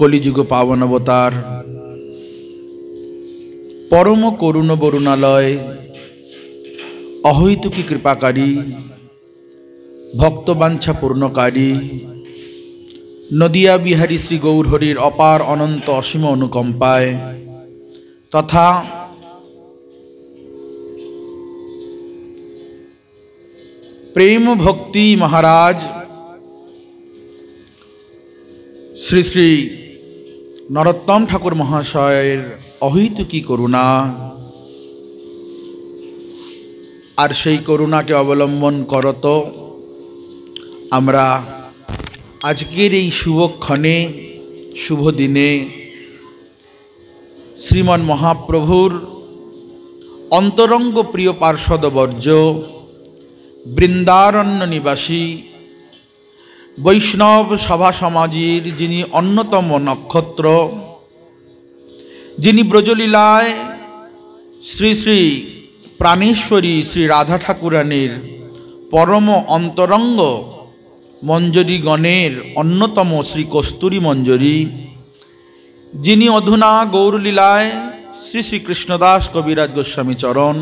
কলিযুগ পাবন অবতার পরম করুণ বরুণালয় অহৈতুকী কৃপাকারী ভক্তবাঞ্ছা পূর্ণকারী নদিয়া বিহারী শ্রী গৌরহরির অপার অনন্ত অসীম অনুকম্পায় তথা প্রেম ভক্তি মহারাজ শ্রী শ্রী নরোত্তম ঠাকুর মহাশয়ের অহৈতুকী করুণা আর সেই করুণাকে অবলম্বন করত আমরা আজকের এই শুভক্ষণে শুভ দিনে শ্রীমন মহাপ্রভুর অন্তরঙ্গ প্রিয় পার্শ্বদ বর্জ্য বৃন্দারণ্য নিবাসী বৈষ্ণব সভা সমাজের যিনি অন্যতম নক্ষত্র যিনি ব্রজলীলায় শ্রী শ্রী প্রাণেশ্বরী শ্রী রাধা ঠাকুরানীর পরম অন্তরঙ্গ মঞ্জরীগণের অন্যতম শ্রী কস্তুরী মঞ্জরী যিনি অধুনা গৌরলীলায় শ্রী শ্রীকৃষ্ণদাস কবিরাজ গোস্বামী চরণ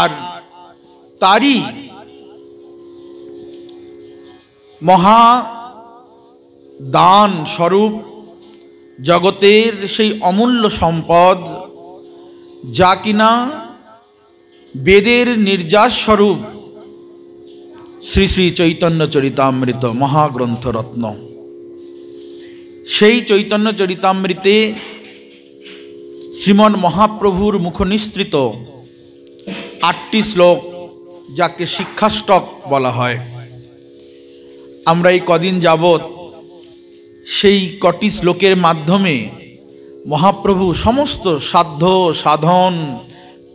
আর তারই মহা দান স্বরূপ জগতের সেই অমূল্য সম্পদ যা কিনা বেদের নির্যাস স্বরূপ শ্রী শ্রী চৈতন্য চরিতামৃত মহাগ্রন্থরত্ন সেই চৈতন্য চরিতামৃতে শ্রীমন মহাপ্রভুর মুখনিসৃত আটটি শ্লোক যাকে শিক্ষাষ্টক বলা হয় আমরা এই কদিন যাবৎ সেই কটি শ্লোকের মাধ্যমে মহাপ্রভু সমস্ত সাধ্য সাধন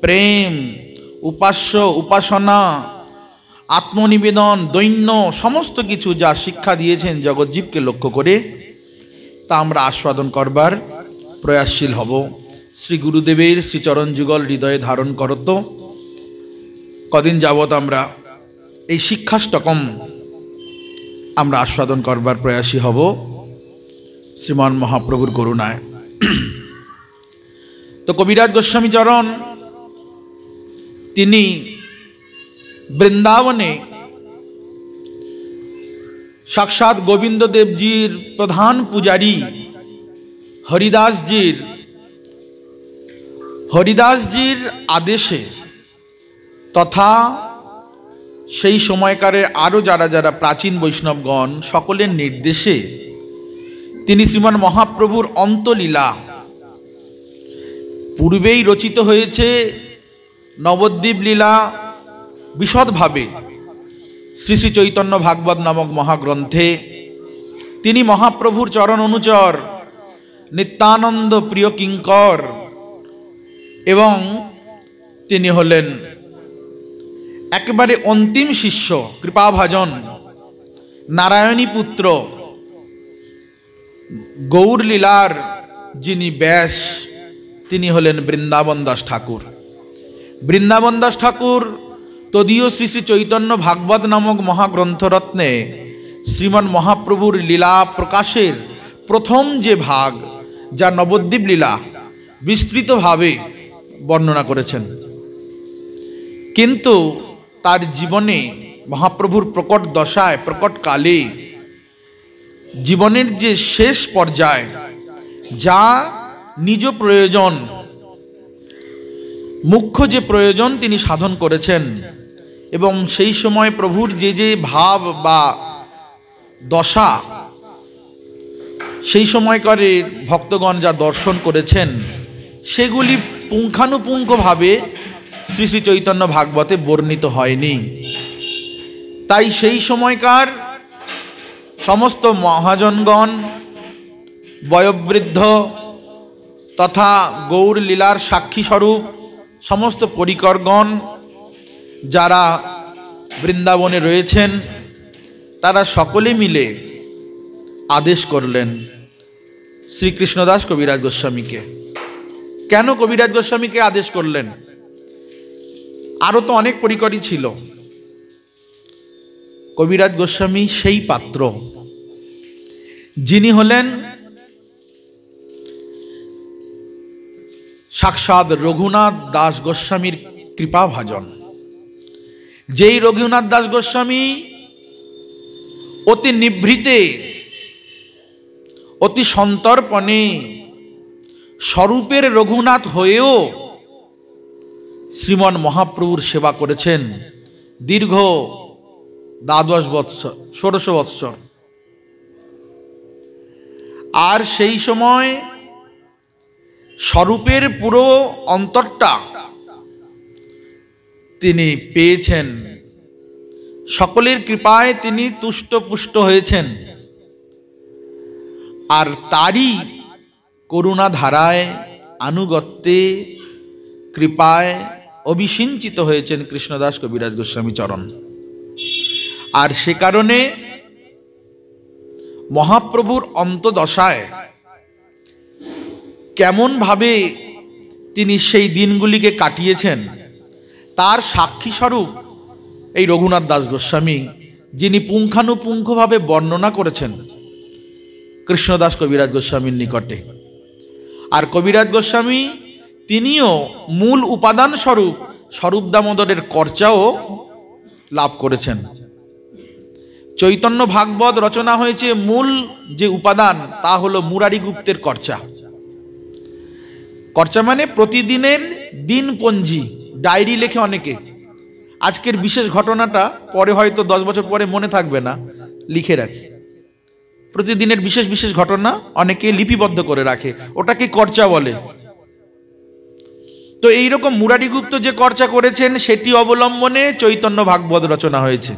প্রেম উপাস্য উপাসনা আত্মনিবেদন দৈন্য সমস্ত কিছু যা শিক্ষা দিয়েছেন জগজ্জীবকে লক্ষ্য করে তা আমরা আস্বাদন করবার প্রয়াসশীল হব শ্রী গুরুদেবের শ্রীচরণ যুগল হৃদয়ে ধারণ করত কদিন যাবৎ আমরা এই শিক্ষাষ্টকম আমরা আস্বাদন করবার প্রয়াসী হব শ্রীমান মহাপ্রভুর করুণায় তো কবিরাজ গোস্বামী চরণ তিনি বৃন্দাবনে সাক্ষাৎ গোবিন্দদেবজির প্রধান পূজারী হরিদাসজির হরিদাসজির আদেশে তথা সেই সময়কারে আরও যারা যারা প্রাচীন বৈষ্ণবগণ সকলের নির্দেশে তিনি শ্রীমান মহাপ্রভুর অন্তলীলা পূর্বেই রচিত হয়েছে নবদ্বীপ লীলা বিশদভাবে শ্রী শ্রী চৈতন্য ভাগবত নামক মহাগ্রন্থে তিনি মহাপ্রভুর চরণ অনুচর নিত্যানন্দ প্রিয় কিঙ্কর এবং তিনি হলেন একেবারে অন্তিম শিষ্য কৃপাভাজন নারায়ণী পুত্র লীলার যিনি ব্যাস তিনি হলেন বৃন্দাবন দাস ঠাকুর বৃন্দাবন দাস ঠাকুর তদীয় শ্রী শ্রী চৈতন্য ভাগবত নামক মহাগ্রন্থরত্নে শ্রীমান মহাপ্রভুর লীলা প্রকাশের প্রথম যে ভাগ যা নবদ্বীপ লীলা বিস্তৃতভাবে বর্ণনা করেছেন কিন্তু তার জীবনে মহাপ্রভুর প্রকট দশায় প্রকট কালে জীবনের যে শেষ পর্যায় যা নিজ প্রয়োজন মুখ্য যে প্রয়োজন তিনি সাধন করেছেন এবং সেই সময় প্রভুর যে যে ভাব বা দশা সেই সময়কারে ভক্তগণ যা দর্শন করেছেন সেগুলি পুঙ্খানুপুঙ্খভাবে শ্রী শ্রী চৈতন্য ভাগবতে বর্ণিত হয়নি তাই সেই সময়কার সমস্ত মহাজনগণ বয়োবৃদ্ধ তথা গৌর লীলার সাক্ষীস্বরূপ সমস্ত পরিকরগণ যারা বৃন্দাবনে রয়েছেন তারা সকলে মিলে আদেশ করলেন শ্রীকৃষ্ণদাস কবিরাজ গোস্বামীকে কেন কবিরাজ গোস্বামীকে আদেশ করলেন আরও তো অনেক পরিকরই ছিল কবিরাজ গোস্বামী সেই পাত্র যিনি হলেন সাক্ষাৎ রঘুনাথ দাস গোস্বামীর কৃপাভাজন যেই রঘুনাথ দাস গোস্বামী অতি নিভৃতে অতি সন্তর্পণে স্বরূপের রঘুনাথ হয়েও শ্রীমন মহাপ্রভুর সেবা করেছেন দীর্ঘ দ্বাদশ বৎসর ষোড়শ বৎসর আর সেই সময় স্বরূপের পুরো অন্তরটা তিনি পেয়েছেন সকলের কৃপায় তিনি তুষ্ট পুষ্ট হয়েছেন আর তারই করুণা ধারায় আনুগত্যে কৃপায় অভিসিঞ্চিত হয়েছেন কৃষ্ণদাস কবিরাজ গোস্বামী চরণ আর সে কারণে মহাপ্রভুর অন্তদশায় কেমনভাবে তিনি সেই দিনগুলিকে কাটিয়েছেন তার সাক্ষীস্বরূপ এই রঘুনাথ দাস গোস্বামী যিনি পুঙ্খানুপুঙ্খভাবে বর্ণনা করেছেন কৃষ্ণদাস কবিরাজ গোস্বামীর নিকটে আর কবিরাজ গোস্বামী তিনিও মূল উপাদান স্বরূপ স্বরূপ দামোদরের কর্চাও লাভ করেছেন চৈতন্য ভাগবত রচনা হয়েছে মূল যে উপাদান তা হলো মুরারি গুপ্তের কর্চা কর্চা মানে প্রতিদিনের দিনপঞ্জি ডায়েরি লেখে অনেকে আজকের বিশেষ ঘটনাটা পরে হয়তো দশ বছর পরে মনে থাকবে না লিখে রাখি প্রতিদিনের বিশেষ বিশেষ ঘটনা অনেকে লিপিবদ্ধ করে রাখে ওটাকে কর্চা বলে তো এইরকম মুরারিগুপ্ত যে কর্চা করেছেন সেটি অবলম্বনে চৈতন্য ভাগবত রচনা হয়েছে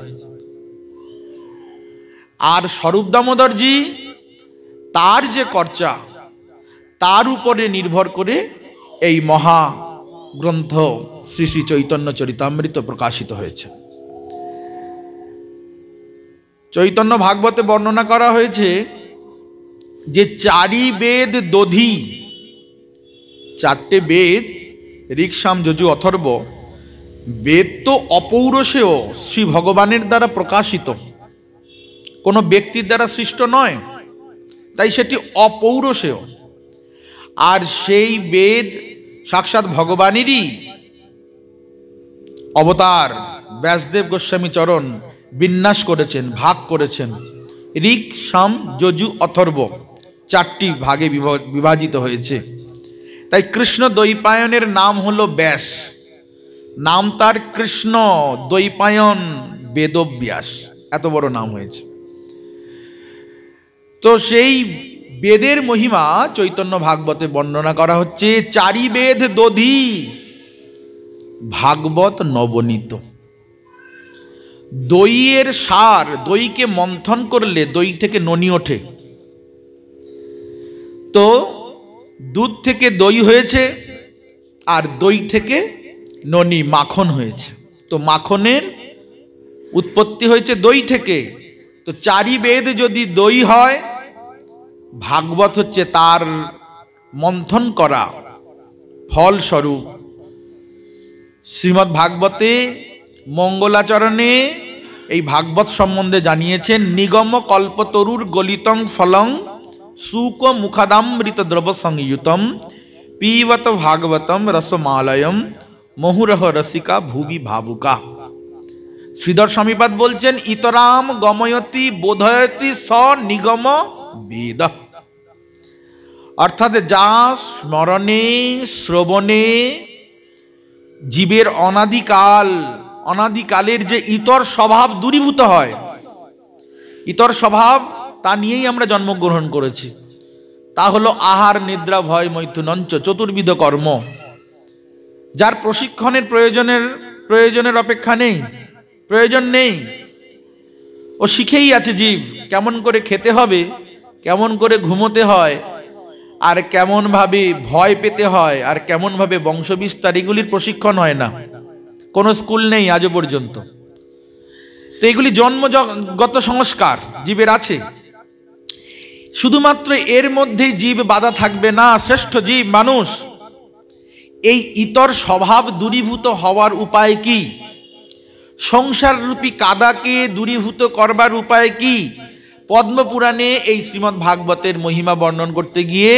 আর স্বরূপ দামোদরজি তার যে কর্চা তার উপরে নির্ভর করে এই মহা গ্রন্থ শ্রী শ্রী চৈতন্য চরিতামৃত প্রকাশিত হয়েছে চৈতন্য ভাগবতে বর্ণনা করা হয়েছে যে চারি বেদ দধি চারটে বেদ ঋকসাম যজু অথর্ব বেদ তো অপৌরসেও শ্রী ভগবানের দ্বারা প্রকাশিত কোনো ব্যক্তির দ্বারা সৃষ্ট নয় তাই সেটি অপৌরসেয় আর সেই বেদ সাক্ষাৎ ভগবানেরই অবতার ব্যাসদেব গোস্বামী চরণ বিন্যাস করেছেন ভাগ করেছেন ঋক সাম যজু অথর্ব চারটি ভাগে বিভাজিত হয়েছে তাই কৃষ্ণ দৈপায়নের নাম হলো ব্যাস নাম তার কৃষ্ণ দৈপায়ন বেদব্যাস এত বড় নাম হয়েছে তো সেই বেদের মহিমা চৈতন্য ভাগবতে বর্ণনা করা হচ্ছে চারি বেদ দধি ভাগবত নবনীত দইয়ের সার দইকে মন্থন করলে দই থেকে ননি ওঠে তো দুধ থেকে দই হয়েছে আর দই থেকে ননি মাখন হয়েছে তো মাখনের উৎপত্তি হয়েছে দই থেকে তো চারি বেদ যদি দই হয় ভাগবত হচ্ছে তার মন্থন করা ফলস্বরূপ শ্রীমদ্ ভাগবতে মঙ্গলাচরণে এই ভাগবত সম্বন্ধে জানিয়েছেন নিগম কল্পতরুর গলিতং ফলং সুক মুখাদামৃত দ্রব সংযুতম পিবত ভাগবতম রসমালয়ম মহুরহ রসিকা ভুবি ভাবুকা শ্রীধর স্বামীপাদ বলছেন ইতরাম গময়তি বোধয়তি স নিগম বেদ অর্থাৎ যা স্মরণে শ্রবণে জীবের অনাদিকাল অনাদিকালের যে ইতর স্বভাব দূরীভূত হয় ইতর স্বভাব তা নিয়েই আমরা জন্মগ্রহণ করেছি তা হলো আহার নিদ্রা ভয় মৈথুনঞ্চ চতুর্বিধ কর্ম যার প্রশিক্ষণের প্রয়োজনের প্রয়োজনের অপেক্ষা নেই প্রয়োজন নেই ও শিখেই আছে জীব কেমন করে খেতে হবে কেমন করে ঘুমোতে হয় আর কেমনভাবে ভয় পেতে হয় আর কেমনভাবে বংশবিস্তার এগুলির প্রশিক্ষণ হয় না কোনো স্কুল নেই আজও পর্যন্ত তো এগুলি জন্মগত সংস্কার জীবের আছে শুধুমাত্র এর মধ্যেই জীব বাধা থাকবে না শ্রেষ্ঠ জীব মানুষ এই ইতর স্বভাব দূরীভূত হওয়ার উপায় কি সংসাররূপী কাদাকে দূরীভূত করবার উপায় কি পদ্মপুরাণে এই শ্রীমদ্ ভাগবতের মহিমা বর্ণন করতে গিয়ে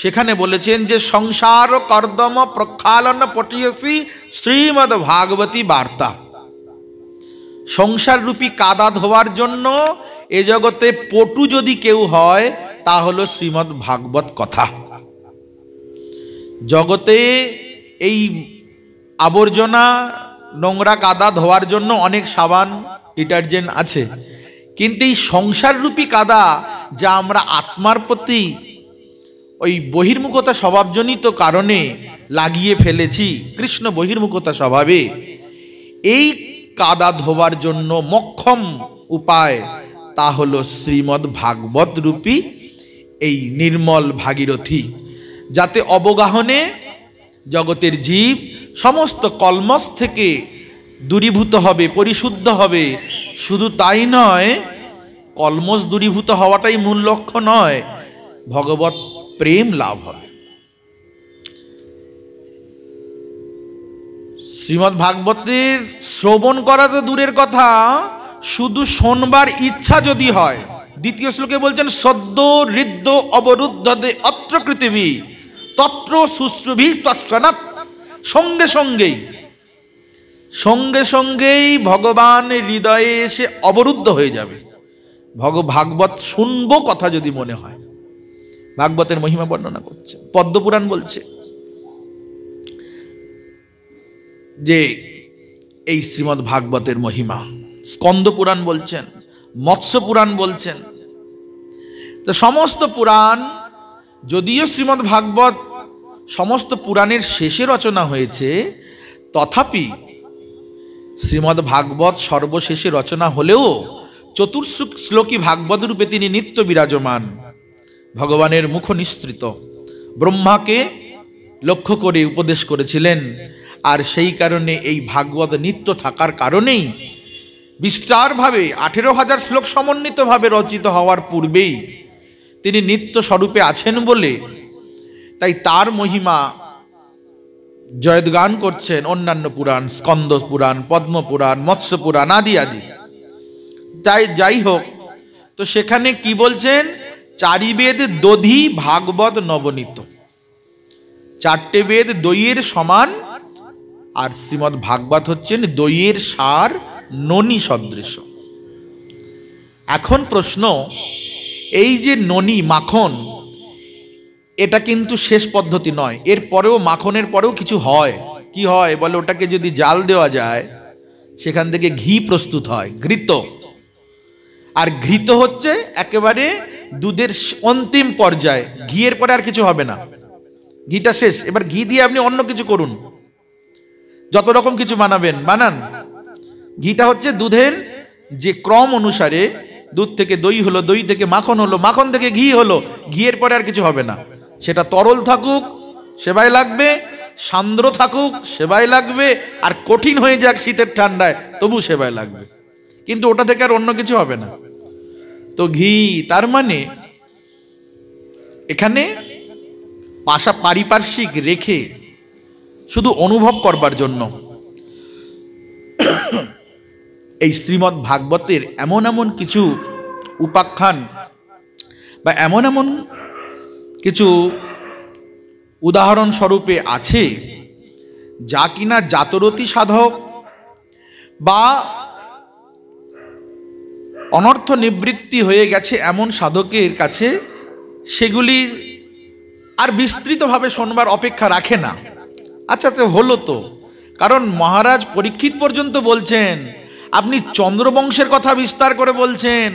সেখানে বলেছেন যে সংসার কর্দম প্রক্ষালন পটিয়সি শ্রীমদ্ ভাগবতী বার্তা সংসাররূপী কাদা ধোয়ার জন্য এ জগতে পটু যদি কেউ হয় তা হলো শ্রীমৎ ভাগবত কথা জগতে এই আবর্জনা নোংরা কাদা ধোয়ার জন্য অনেক সাবান ডিটারজেন্ট আছে কিন্তু এই সংসাররূপী কাদা যা আমরা আত্মার প্রতি ওই বহির্মুখতা স্বভাবজনিত কারণে লাগিয়ে ফেলেছি কৃষ্ণ বহির্মুখতা স্বভাবে এই কাদা ধোবার জন্য মক্ষম উপায় তা হলো শ্রীমদ ভাগবত রূপী এই নির্মল ভাগীরথী যাতে অবগাহনে জগতের জীব সমস্ত কলমস থেকে দূরীভূত হবে পরিশুদ্ধ হবে শুধু তাই নয় কলমস দূরীভূত হওয়াটাই মূল লক্ষ্য নয় ভগবত প্রেম লাভ হবে শ্রীমদ্ ভাগবতের শ্রবণ করা তো দূরের কথা শুধু শোনবার ইচ্ছা যদি হয় দ্বিতীয় শ্লোকে বলছেন সদ্য হৃদ্য অবরুদ্ধ অত্র পৃথিবী তত্র শুশ্রুভি তৎসনাত সঙ্গে সঙ্গেই সঙ্গে সঙ্গেই ভগবান হৃদয়ে এসে অবরুদ্ধ হয়ে যাবে ভগ ভাগবত শুনব কথা যদি মনে হয় ভাগবতের মহিমা বর্ণনা করছে পদ্মপুরাণ বলছে যে এই শ্রীমদ্ ভাগবতের মহিমা স্কন্দ পুরাণ বলছেন মৎস্য পুরাণ বলছেন তো সমস্ত পুরাণ যদিও শ্রীমদ ভাগবত সমস্ত পুরাণের শেষে রচনা হয়েছে তথাপি শ্রীমদ ভাগবত সর্বশেষে রচনা হলেও চতুর্শ শ্লোকী ভাগবত রূপে তিনি নিত্য বিরাজমান ভগবানের মুখ নিঃসৃত ব্রহ্মাকে লক্ষ্য করে উপদেশ করেছিলেন আর সেই কারণে এই ভাগবত নিত্য থাকার কারণেই বিস্তারভাবে আঠেরো হাজার শ্লোক সমন্বিতভাবে রচিত হওয়ার পূর্বেই তিনি নিত্য স্বরূপে আছেন বলে তাই তার মহিমা জয়গান করছেন অন্যান্য পুরাণ স্কন্দ পুরাণ পদ্ম পুরাণ মৎস্য পুরাণ আদি আদি তাই যাই হোক তো সেখানে কি বলছেন চারিবেদ দধি ভাগবত নবনীত চারটে বেদ দইয়ের সমান আর শ্রীমদ ভাগবত হচ্ছেন দইয়ের সার ননী সদৃশ এখন প্রশ্ন এই যে ননী মাখন এটা কিন্তু শেষ পদ্ধতি নয় এর পরেও মাখনের পরেও কিছু হয় কি হয় বলে ওটাকে যদি জাল দেওয়া যায় সেখান থেকে ঘি প্রস্তুত হয় ঘৃত আর ঘৃত হচ্ছে একেবারে দুধের অন্তিম পর্যায়ে ঘিয়ের পরে আর কিছু হবে না ঘিটা শেষ এবার ঘি দিয়ে আপনি অন্য কিছু করুন যত রকম কিছু বানাবেন বানান ঘিটা হচ্ছে দুধের যে ক্রম অনুসারে দুধ থেকে দই হলো দই থেকে মাখন হলো মাখন থেকে ঘি হলো ঘিয়ের পরে আর কিছু হবে না সেটা তরল থাকুক সেবায় লাগবে সান্দ্র থাকুক সেবায় লাগবে আর কঠিন হয়ে যাক শীতের ঠান্ডায় তবু সেবায় লাগবে কিন্তু ওটা থেকে আর অন্য কিছু হবে না তো ঘি তার মানে এখানে পাশা পারিপার্শ্বিক রেখে শুধু অনুভব করবার জন্য এই শ্রীমদ্ ভাগবতের এমন এমন কিছু উপাখ্যান বা এমন এমন কিছু উদাহরণস্বরূপে আছে যা কিনা জাতরতি সাধক বা অনর্থ নিবৃত্তি হয়ে গেছে এমন সাধকের কাছে সেগুলির আর বিস্তৃতভাবে শোনবার অপেক্ষা রাখে না আচ্ছা তো হলো তো কারণ মহারাজ পরীক্ষিত পর্যন্ত বলছেন আপনি চন্দ্রবংশের কথা বিস্তার করে বলছেন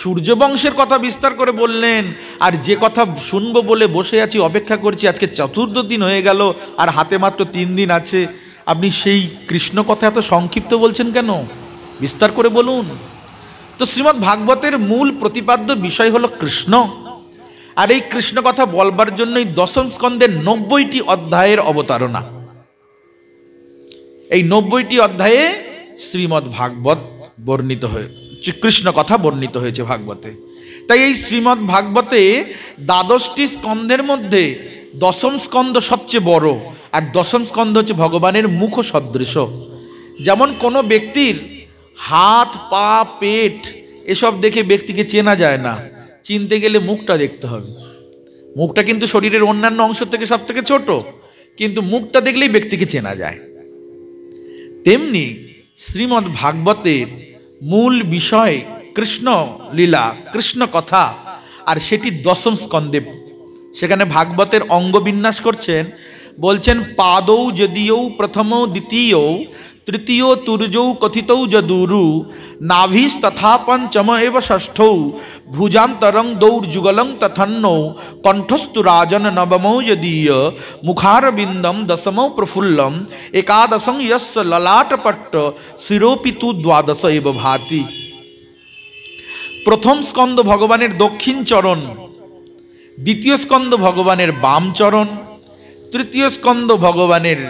সূর্যবংশের কথা বিস্তার করে বললেন আর যে কথা শুনবো বলে বসে আছি অপেক্ষা করছি আজকে চতুর্থ দিন হয়ে গেল আর হাতে মাত্র তিন দিন আছে আপনি সেই কৃষ্ণ কথা এত সংক্ষিপ্ত বলছেন কেন বিস্তার করে বলুন তো শ্রীমদ্ ভাগবতের মূল প্রতিপাদ্য বিষয় হলো কৃষ্ণ আর এই কৃষ্ণ কথা বলবার জন্যই দশম স্কন্ধের নব্বইটি অধ্যায়ের অবতারণা এই নব্বইটি অধ্যায়ে শ্রীমদ ভাগবত বর্ণিত হয়ে কৃষ্ণ কথা বর্ণিত হয়েছে ভাগবতে তাই এই শ্রীমদ ভাগবতে দ্বাদশটি স্কন্ধের মধ্যে দশম স্কন্ধ সবচেয়ে বড় আর দশম স্কন্ধ হচ্ছে ভগবানের মুখ সদৃশ যেমন কোনো ব্যক্তির হাত পা পেট এসব দেখে ব্যক্তিকে চেনা যায় না চিনতে গেলে মুখটা দেখতে হবে মুখটা কিন্তু শরীরের অন্যান্য অংশ থেকে সব থেকে ছোট কিন্তু মুখটা দেখলেই ব্যক্তিকে চেনা যায় তেমনি শ্রীমদ্ ভাগবতের মূল বিষয় কৃষ্ণ লীলা কৃষ্ণ কথা আর সেটি দশম স্কন্দে সেখানে ভাগবতের অঙ্গ বিন্যাস করছেন বলছেন পাদৌ যদিও প্রথম দ্বিতীয় তৃতীয় তুর্যৌ কথিতৌ যদুরু নাভিস তথা পঞ্চম এব ষষ্ঠ ভুজান্তরং দৌর্যুগলং তথন্নৌ কণ্ঠস্তু রাজন নবমৌ যদীয় মুখারবিন্দম দশমৌ প্রফুল্লম একাদশং ইয়স ললাটপট্ট শিরোপি তু দ্বাদশ এব ভাতি প্রথম স্কন্দ ভগবানের দক্ষিণ চরণ দ্বিতীয় স্কন্দ ভগবানের বাম চরণ তৃতীয় স্কন্দ ভগবানের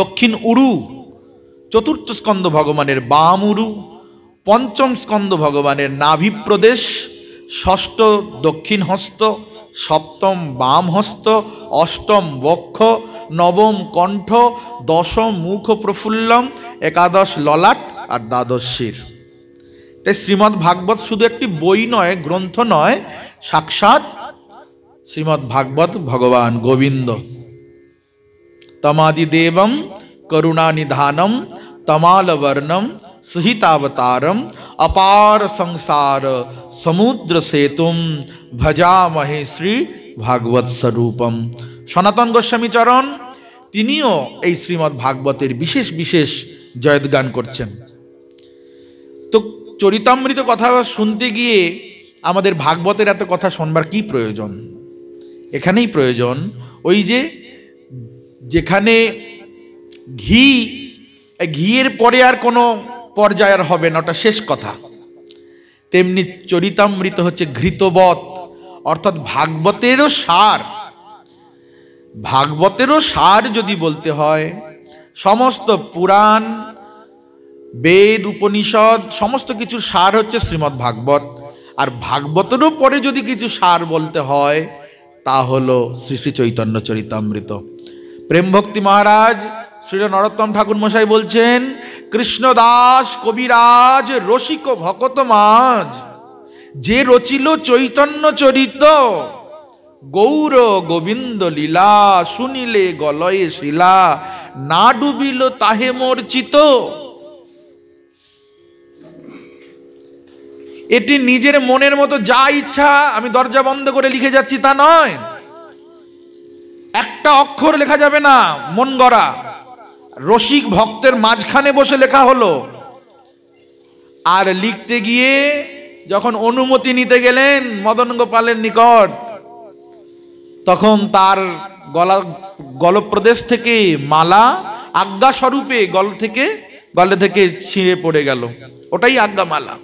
দক্ষিণ উড়ু চতুর্থ স্কন্দ ভগবানের বামুরু পঞ্চম স্কন্দ ভগবানের নাভিপ্রদেশ ষষ্ঠ দক্ষিণ হস্ত সপ্তম বাম হস্ত অষ্টম বক্ষ নবম কণ্ঠ দশম মুখ প্রফুল্লম একাদশ ললাট আর দ্বাদশ শির তাই শ্রীমৎ ভাগবত শুধু একটি বই নয় গ্রন্থ নয় সাক্ষাৎ শ্রীমৎ ভাগবত ভগবান গোবিন্দ তমাদিদেবম করুণানিধানম तमालवर्णम सुहितावतारम अपार संसार সমুদ্র সেতুম ভজামহে শ্রী ভাগবত স্বরূপম সনাতন গোস্বামী চরণ তিনিও এই শ্রীমদ্ ভাগবতের বিশেষ বিশেষ জয়দগান করছেন তো চরিতামৃত কথা শুনতে গিয়ে আমাদের ভাগবতের এত কথা শোনবার কি প্রয়োজন এখানেই প্রয়োজন ওই যে যেখানে ঘি ঘিয়ের পরে আর কোনো পর্যায় আর হবে না ওটা শেষ কথা তেমনি চরিতামৃত হচ্ছে ঘৃতবত অর্থাৎ ভাগবতেরও সার ভাগবতেরও সার যদি বলতে হয় সমস্ত পুরাণ বেদ উপনিষদ সমস্ত কিছু সার হচ্ছে শ্রীমৎ ভাগবত আর ভাগবতেরও পরে যদি কিছু সার বলতে হয় তা হলো শ্রী শ্রী চৈতন্য চরিতামৃত প্রেমভক্তি মহারাজ শ্রী নরোত্তম ঠাকুর মশাই বলছেন কৃষ্ণদাস কবিরাজ রসিক ভকত যে রচিল চৈতন্য চরিত গৌর গোবিন্দ লীলা শুনিলে গলয়ে শিলা না ডুবিল তাহে মর্চিত এটি নিজের মনের মতো যা ইচ্ছা আমি দরজা বন্ধ করে লিখে যাচ্ছি তা নয় একটা অক্ষর লেখা যাবে না মন গড়া রসিক ভক্তের মাঝখানে বসে লেখা হলো আর লিখতে গিয়ে যখন অনুমতি নিতে গেলেন মদন গোপালের নিকট তখন তার গলা গলপ্রদেশ থেকে মালা আজ্ঞা স্বরূপে গল থেকে গলে থেকে ছিঁড়ে পড়ে গেল ওটাই আজ্ঞা মালা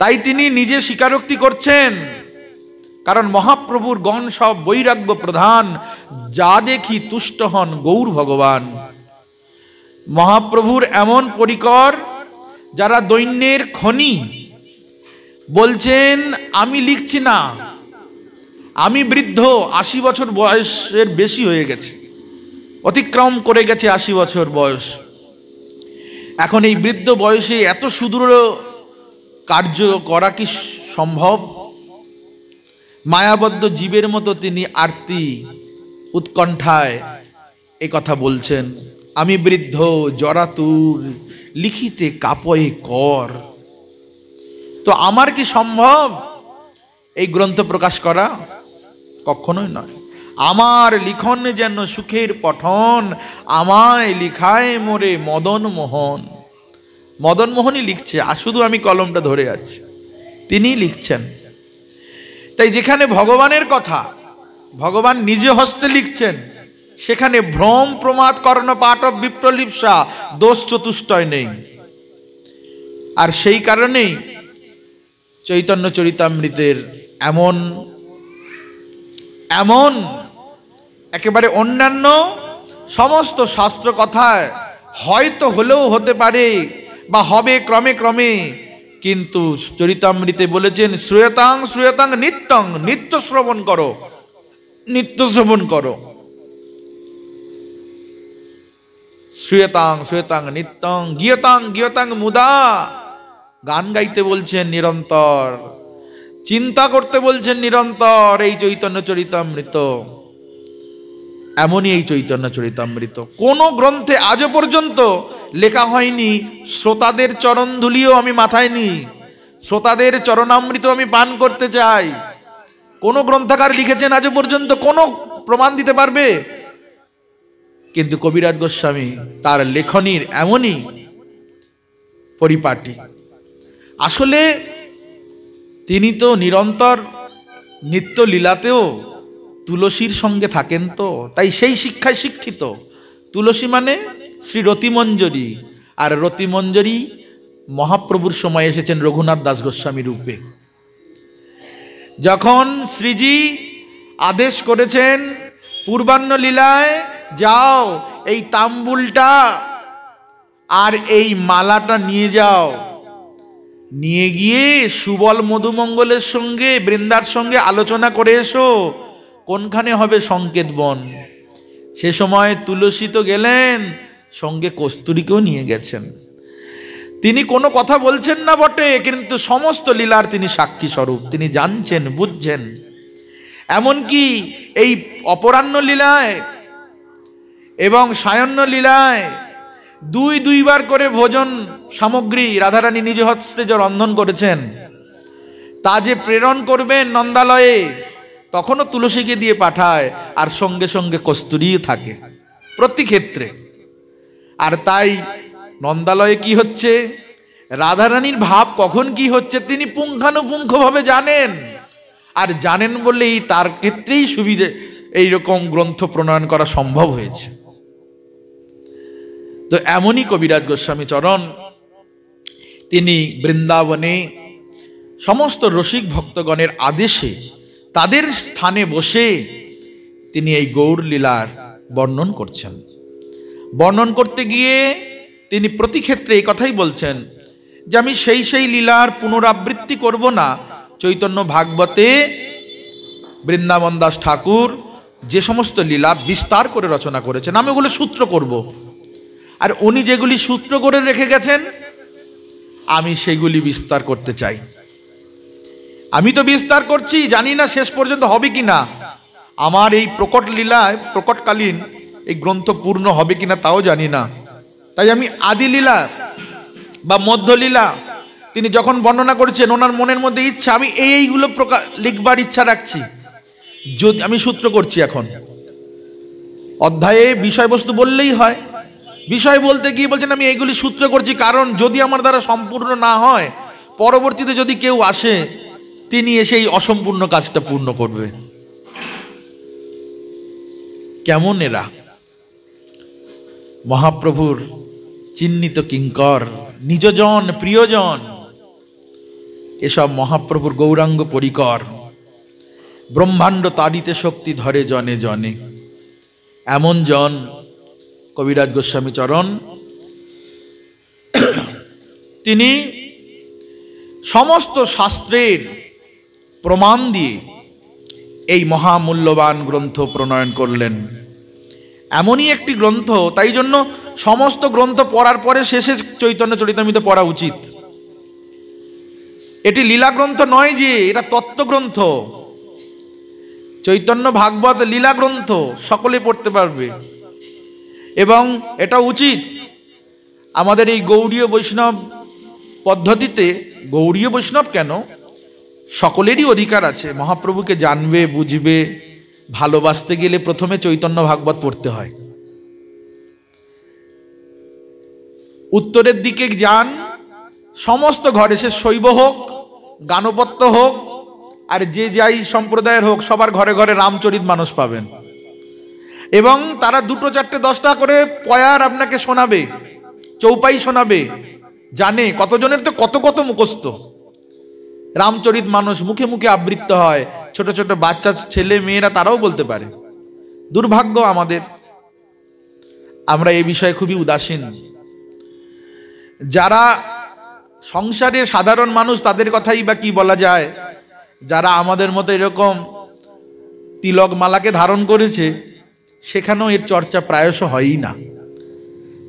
তাই তিনি নিজে স্বীকারোক্তি করছেন কারণ মহাপ্রভুর গণ সব বৈরাগ্য প্রধান যা দেখি তুষ্ট হন গৌর ভগবান মহাপ্রভুর এমন পরিকর যারা দৈন্যের খনি বলছেন আমি লিখছি না আমি বৃদ্ধ আশি বছর বয়সের বেশি হয়ে গেছে অতিক্রম করে গেছে আশি বছর বয়স এখন এই বৃদ্ধ বয়সে এত সুদূর কার্য করা কি সম্ভব মায়াবদ্ধ জীবের মতো তিনি আরতি উৎকণ্ঠায় এ কথা বলছেন আমি বৃদ্ধ জরাতুর লিখিতে কাপয়ে কর তো আমার কি সম্ভব এই গ্রন্থ প্রকাশ করা কখনোই নয় আমার লিখন যেন সুখের পঠন আমায় লিখায় মোরে মদন মোহন মদন মোহনই লিখছে আর শুধু আমি কলমটা ধরে আছি তিনি লিখছেন তাই যেখানে ভগবানের কথা ভগবান নিজে হস্তে লিখছেন সেখানে ভ্রম প্রমাদ কর্ণপাট বিপ্রলিপসা দোষ চতুষ্টয় নেই আর সেই কারণেই চৈতন্য চরিতামৃতের এমন এমন একেবারে অন্যান্য সমস্ত শাস্ত্র কথায় হয়তো হলেও হতে পারে বা হবে ক্রমে ক্রমে কিন্তু চরিতামৃতে বলেছেন শ্রুয়তাং শ্রুয়তাং নিত্যং নিত্য শ্রবণ করো নিত্য শ্রবণ করো শ্রুয়তাং শ্রুয়তাং নিত্যং গিয়তাং গিয়তাং মুদা গান গাইতে বলছেন নিরন্তর চিন্তা করতে বলছেন নিরন্তর এই চৈতন্য চরিতামৃত এমনই এই চৈতন্য চরিতামৃত কোনো গ্রন্থে আজও পর্যন্ত লেখা হয়নি শ্রোতাদের চরণধুলিও আমি মাথায় নিই শ্রোতাদের চরণামৃত আমি পান করতে চাই কোনো গ্রন্থাকার লিখেছেন আজও পর্যন্ত কোনো প্রমাণ দিতে পারবে কিন্তু কবিরাজ গোস্বামী তার লেখনীর এমনই পরিপাটি আসলে তিনি তো নিরন্তর নিত্য লীলাতেও তুলসীর সঙ্গে থাকেন তো তাই সেই শিক্ষায় শিক্ষিত তুলসী মানে শ্রী রতিমঞ্জরী আর রতিমঞ্জরী মহাপ্রভুর সময় এসেছেন রঘুনাথ দাস গোস্বামী রূপে যখন শ্রীজি আদেশ করেছেন পূর্বাহ্ন লীলায় যাও এই তাম্বুলটা আর এই মালাটা নিয়ে যাও নিয়ে গিয়ে সুবল মধুমঙ্গলের সঙ্গে বৃন্দার সঙ্গে আলোচনা করে এসো কোনখানে হবে সংকেত বন সে সময় তুলসী তো গেলেন সঙ্গে কস্তুরীকেও নিয়ে গেছেন তিনি কোনো কথা বলছেন না বটে কিন্তু সমস্ত লীলার তিনি সাক্ষী স্বরূপ তিনি জানছেন বুঝছেন এমনকি এই অপরাহ্ন লীলায় এবং সায়ন্ন লীলায় দুই দুইবার করে ভোজন সামগ্রী রাধারানী নিজ হস্তে যে রন্ধন করেছেন তা যে প্রেরণ করবেন নন্দালয়ে তখনও তুলসীকে দিয়ে পাঠায় আর সঙ্গে সঙ্গে কস্তুরিও থাকে প্রতি ক্ষেত্রে আর তাই নন্দালয়ে কি হচ্ছে রাধারানীর ভাব কখন কি হচ্ছে তিনি পুঙ্খানুপুঙ্খভাবে জানেন আর জানেন বলেই তার ক্ষেত্রেই সুবিধে এইরকম গ্রন্থ প্রণয়ন করা সম্ভব হয়েছে তো এমনই কবিরাজ গোস্বামী চরণ তিনি বৃন্দাবনে সমস্ত রসিক ভক্তগণের আদেশে তাদের স্থানে বসে তিনি এই গৌর লীলার বর্ণন করছেন বর্ণন করতে গিয়ে তিনি প্রতিক্ষেত্রে এই কথাই বলছেন যে আমি সেই সেই লীলার পুনরাবৃত্তি করব না চৈতন্য ভাগবতে বৃন্দাবন দাস ঠাকুর যে সমস্ত লীলা বিস্তার করে রচনা করেছেন আমি ওগুলো সূত্র করব। আর উনি যেগুলি সূত্র করে রেখে গেছেন আমি সেগুলি বিস্তার করতে চাই আমি তো বিস্তার করছি জানি না শেষ পর্যন্ত হবে কি না আমার এই প্রকট লীলায় প্রকটকালীন এই গ্রন্থ পূর্ণ হবে কি না তাও জানি না তাই আমি আদি লীলা বা মধ্যলীলা তিনি যখন বর্ণনা করেছেন ওনার মনের মধ্যে ইচ্ছা আমি এই এইগুলো প্রকার লিখবার ইচ্ছা রাখছি যদি আমি সূত্র করছি এখন অধ্যায়ে বিষয়বস্তু বললেই হয় বিষয় বলতে গিয়ে বলছেন আমি এইগুলি সূত্র করছি কারণ যদি আমার দ্বারা সম্পূর্ণ না হয় পরবর্তীতে যদি কেউ আসে তিনি এসে এই অসম্পূর্ণ কাজটা পূর্ণ করবে কেমন এরা মহাপ্রভুর চিহ্নিত কিঙ্কর নিজজন প্রিয়জন এসব মহাপ্রভুর গৌরাঙ্গ পরিকর ব্রহ্মাণ্ড তারিতে শক্তি ধরে জনে জনে এমন জন কবিরাজ গোস্বামী চরণ তিনি সমস্ত শাস্ত্রের প্রমাণ দিয়ে এই মহামূল্যবান গ্রন্থ প্রণয়ন করলেন এমনই একটি গ্রন্থ তাই জন্য সমস্ত গ্রন্থ পড়ার পরে শেষে চৈতন্য চরিতামিত পড়া উচিত এটি লীলা গ্রন্থ নয় যে এটা তত্ত্বগ্রন্থ চৈতন্য ভাগবত লীলা গ্রন্থ সকলে পড়তে পারবে এবং এটা উচিত আমাদের এই গৌড়ীয় বৈষ্ণব পদ্ধতিতে গৌড়ীয় বৈষ্ণব কেন সকলেরই অধিকার আছে মহাপ্রভুকে জানবে বুঝবে ভালোবাসতে গেলে প্রথমে চৈতন্য ভাগবত পড়তে হয় উত্তরের দিকে যান সমস্ত ঘরে সে শৈব হোক গানপত্য হোক আর যে যাই সম্প্রদায়ের হোক সবার ঘরে ঘরে রামচরিত মানুষ পাবেন এবং তারা দুটো চারটে দশটা করে পয়ার আপনাকে শোনাবে চৌপাই শোনাবে জানে কতজনের তো কত কত মুখস্থ রামচরিত মানুষ মুখে মুখে আবৃত্ত হয় ছোট ছোট বাচ্চা ছেলে মেয়েরা তারাও বলতে পারে দুর্ভাগ্য আমাদের আমরা এই বিষয়ে খুবই উদাসীন যারা সংসারের সাধারণ মানুষ তাদের কথাই বা কি বলা যায় যারা আমাদের মতো এরকম তিলক মালাকে ধারণ করেছে সেখানেও এর চর্চা প্রায়শ হয়ই না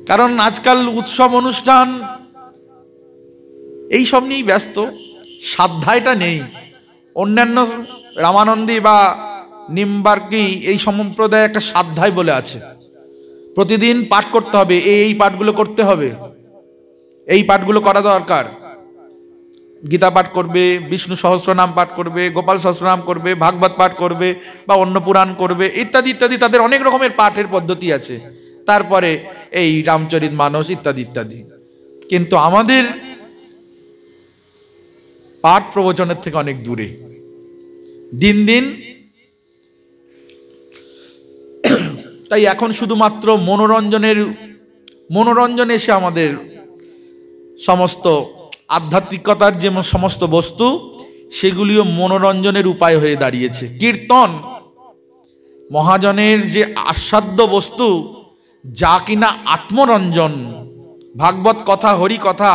কারণ আজকাল উৎসব অনুষ্ঠান এই সব নিয়েই ব্যস্ত সাধ্যায়টা নেই অন্যান্য রামানন্দী বা নিম্বার্কি এই সম্প্রদায় একটা সাধ্যায় বলে আছে প্রতিদিন পাঠ করতে হবে এই এই পাঠগুলো করতে হবে এই পাঠগুলো করা দরকার গীতা পাঠ করবে বিষ্ণু সহস্রনাম পাঠ করবে গোপাল সহস্রনাম করবে ভাগবত পাঠ করবে বা অন্য পুরাণ করবে ইত্যাদি ইত্যাদি তাদের অনেক রকমের পাঠের পদ্ধতি আছে তারপরে এই রামচরিত মানস ইত্যাদি ইত্যাদি কিন্তু আমাদের পাঠ প্রবচনের থেকে অনেক দূরে দিন দিন তাই এখন শুধুমাত্র মনোরঞ্জনের মনোরঞ্জন এসে আমাদের সমস্ত আধ্যাত্মিকতার যে সমস্ত বস্তু সেগুলিও মনোরঞ্জনের উপায় হয়ে দাঁড়িয়েছে কীর্তন মহাজনের যে আস্বাদ্য বস্তু যা কিনা আত্মরঞ্জন ভাগবত কথা হরি কথা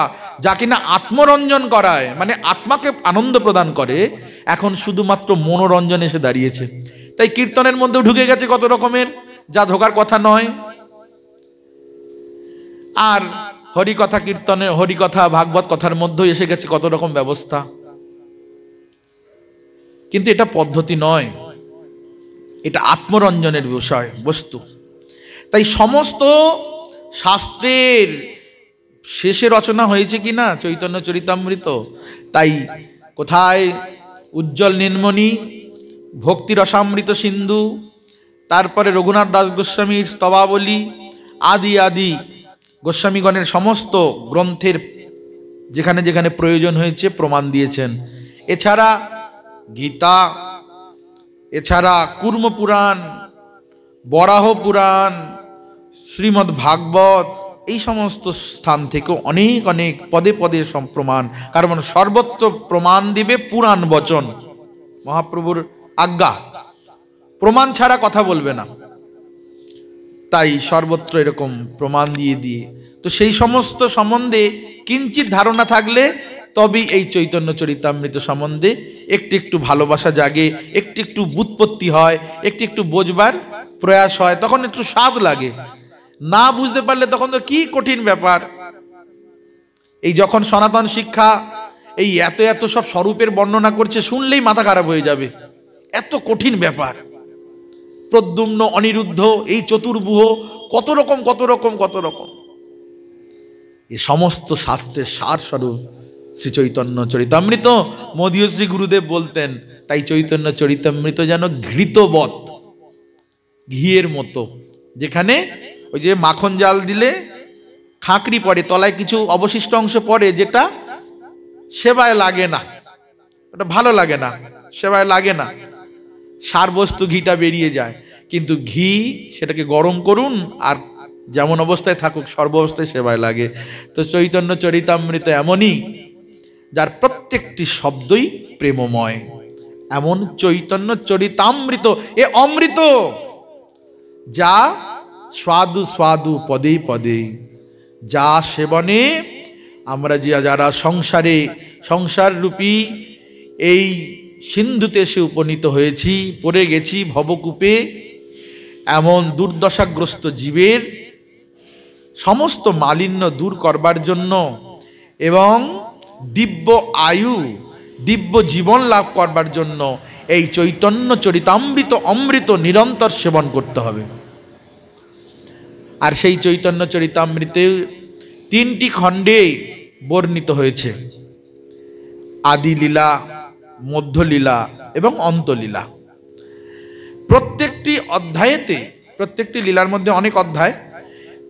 যা কিনা আত্মরঞ্জন করায় মানে আত্মাকে আনন্দ প্রদান করে এখন শুধুমাত্র মনোরঞ্জন এসে দাঁড়িয়েছে তাই কীর্তনের মধ্যেও ঢুকে গেছে কত রকমের যা ঢোকার কথা নয় আর হরিকথা কীর্তনের হরিকথা ভাগবত কথার মধ্যে এসে গেছে কত রকম ব্যবস্থা কিন্তু এটা পদ্ধতি নয় এটা আত্মরঞ্জনের বিষয় বস্তু তাই সমস্ত শাস্ত্রের শেষে রচনা হয়েছে কি না চৈতন্য চরিতামৃত তাই কোথায় উজ্জ্বল নির্মণি ভক্তি রসামৃত সিন্ধু তারপরে রঘুনাথ দাস গোস্বামীর স্তবাবলী আদি আদি গোস্বামীগণের সমস্ত গ্রন্থের যেখানে যেখানে প্রয়োজন হয়েছে প্রমাণ দিয়েছেন এছাড়া গীতা এছাড়া কুর্ম পুরাণ বরাহ পুরাণ শ্রীমদ্ ভাগবত এই সমস্ত স্থান থেকে অনেক অনেক পদে পদে প্রমাণ কারণ সর্বত্র প্রমাণ দিবে পুরাণ বচন মহাপ্রভুর আজ্ঞা প্রমাণ ছাড়া কথা বলবে না তাই সর্বত্র এরকম প্রমাণ দিয়ে দিয়ে তো সেই সমস্ত সম্বন্ধে কিঞ্চিত ধারণা থাকলে তবেই এই চৈতন্য চরিতামৃত সম্বন্ধে একটু একটু ভালোবাসা জাগে একটু একটু বুৎপত্তি হয় একটু একটু বোঝবার প্রয়াস হয় তখন একটু স্বাদ লাগে না বুঝতে পারলে তখন তো কি কঠিন ব্যাপার এই যখন সনাতন শিক্ষা এই এত এত সব স্বরূপের বর্ণনা করছে শুনলেই মাথা খারাপ হয়ে যাবে এত কঠিন ব্যাপার প্রদ্যুম্ন অনিরুদ্ধ এই চতুর্ভুহ কত রকম কত রকম কত রকম এ সমস্ত শাস্ত্রের সার স্বরূপ শ্রী চৈতন্য চরিতামৃত মদীয় শ্রী গুরুদেব বলতেন তাই চৈতন্য চরিতামৃত যেন ঘৃতবধ ঘিয়ের মতো যেখানে ওই যে মাখন জাল দিলে খাঁকড়ি পড়ে তলায় কিছু অবশিষ্ট অংশ পড়ে যেটা সেবায় লাগে না ওটা ভালো লাগে না সেবায় লাগে না সার বস্তু ঘিটা বেরিয়ে যায় কিন্তু ঘি সেটাকে গরম করুন আর যেমন অবস্থায় থাকুক সর্বাবস্থায় সেবায় লাগে তো চৈতন্য চরিতামৃত এমনই যার প্রত্যেকটি শব্দই প্রেমময় এমন চৈতন্য চরিতামৃত এ অমৃত যা স্বাদু স্বাদু পদে পদে যা সেবনে আমরা যে যারা সংসারে সংসাররূপী এই সিন্ধুতে এসে উপনীত হয়েছি পড়ে গেছি ভবকূপে এমন দুর্দশাগ্রস্ত জীবের সমস্ত মালিন্য দূর করবার জন্য এবং দিব্য আয়ু দিব্য জীবন লাভ করবার জন্য এই চৈতন্য চরিতাম্বিত অমৃত নিরন্তর সেবন করতে হবে আর সেই চৈতন্য চরিতামৃতে তিনটি খণ্ডে বর্ণিত হয়েছে আদিলীলা মধ্যলীলা এবং অন্তলীলা প্রত্যেকটি অধ্যায়েতে প্রত্যেকটি লীলার মধ্যে অনেক অধ্যায়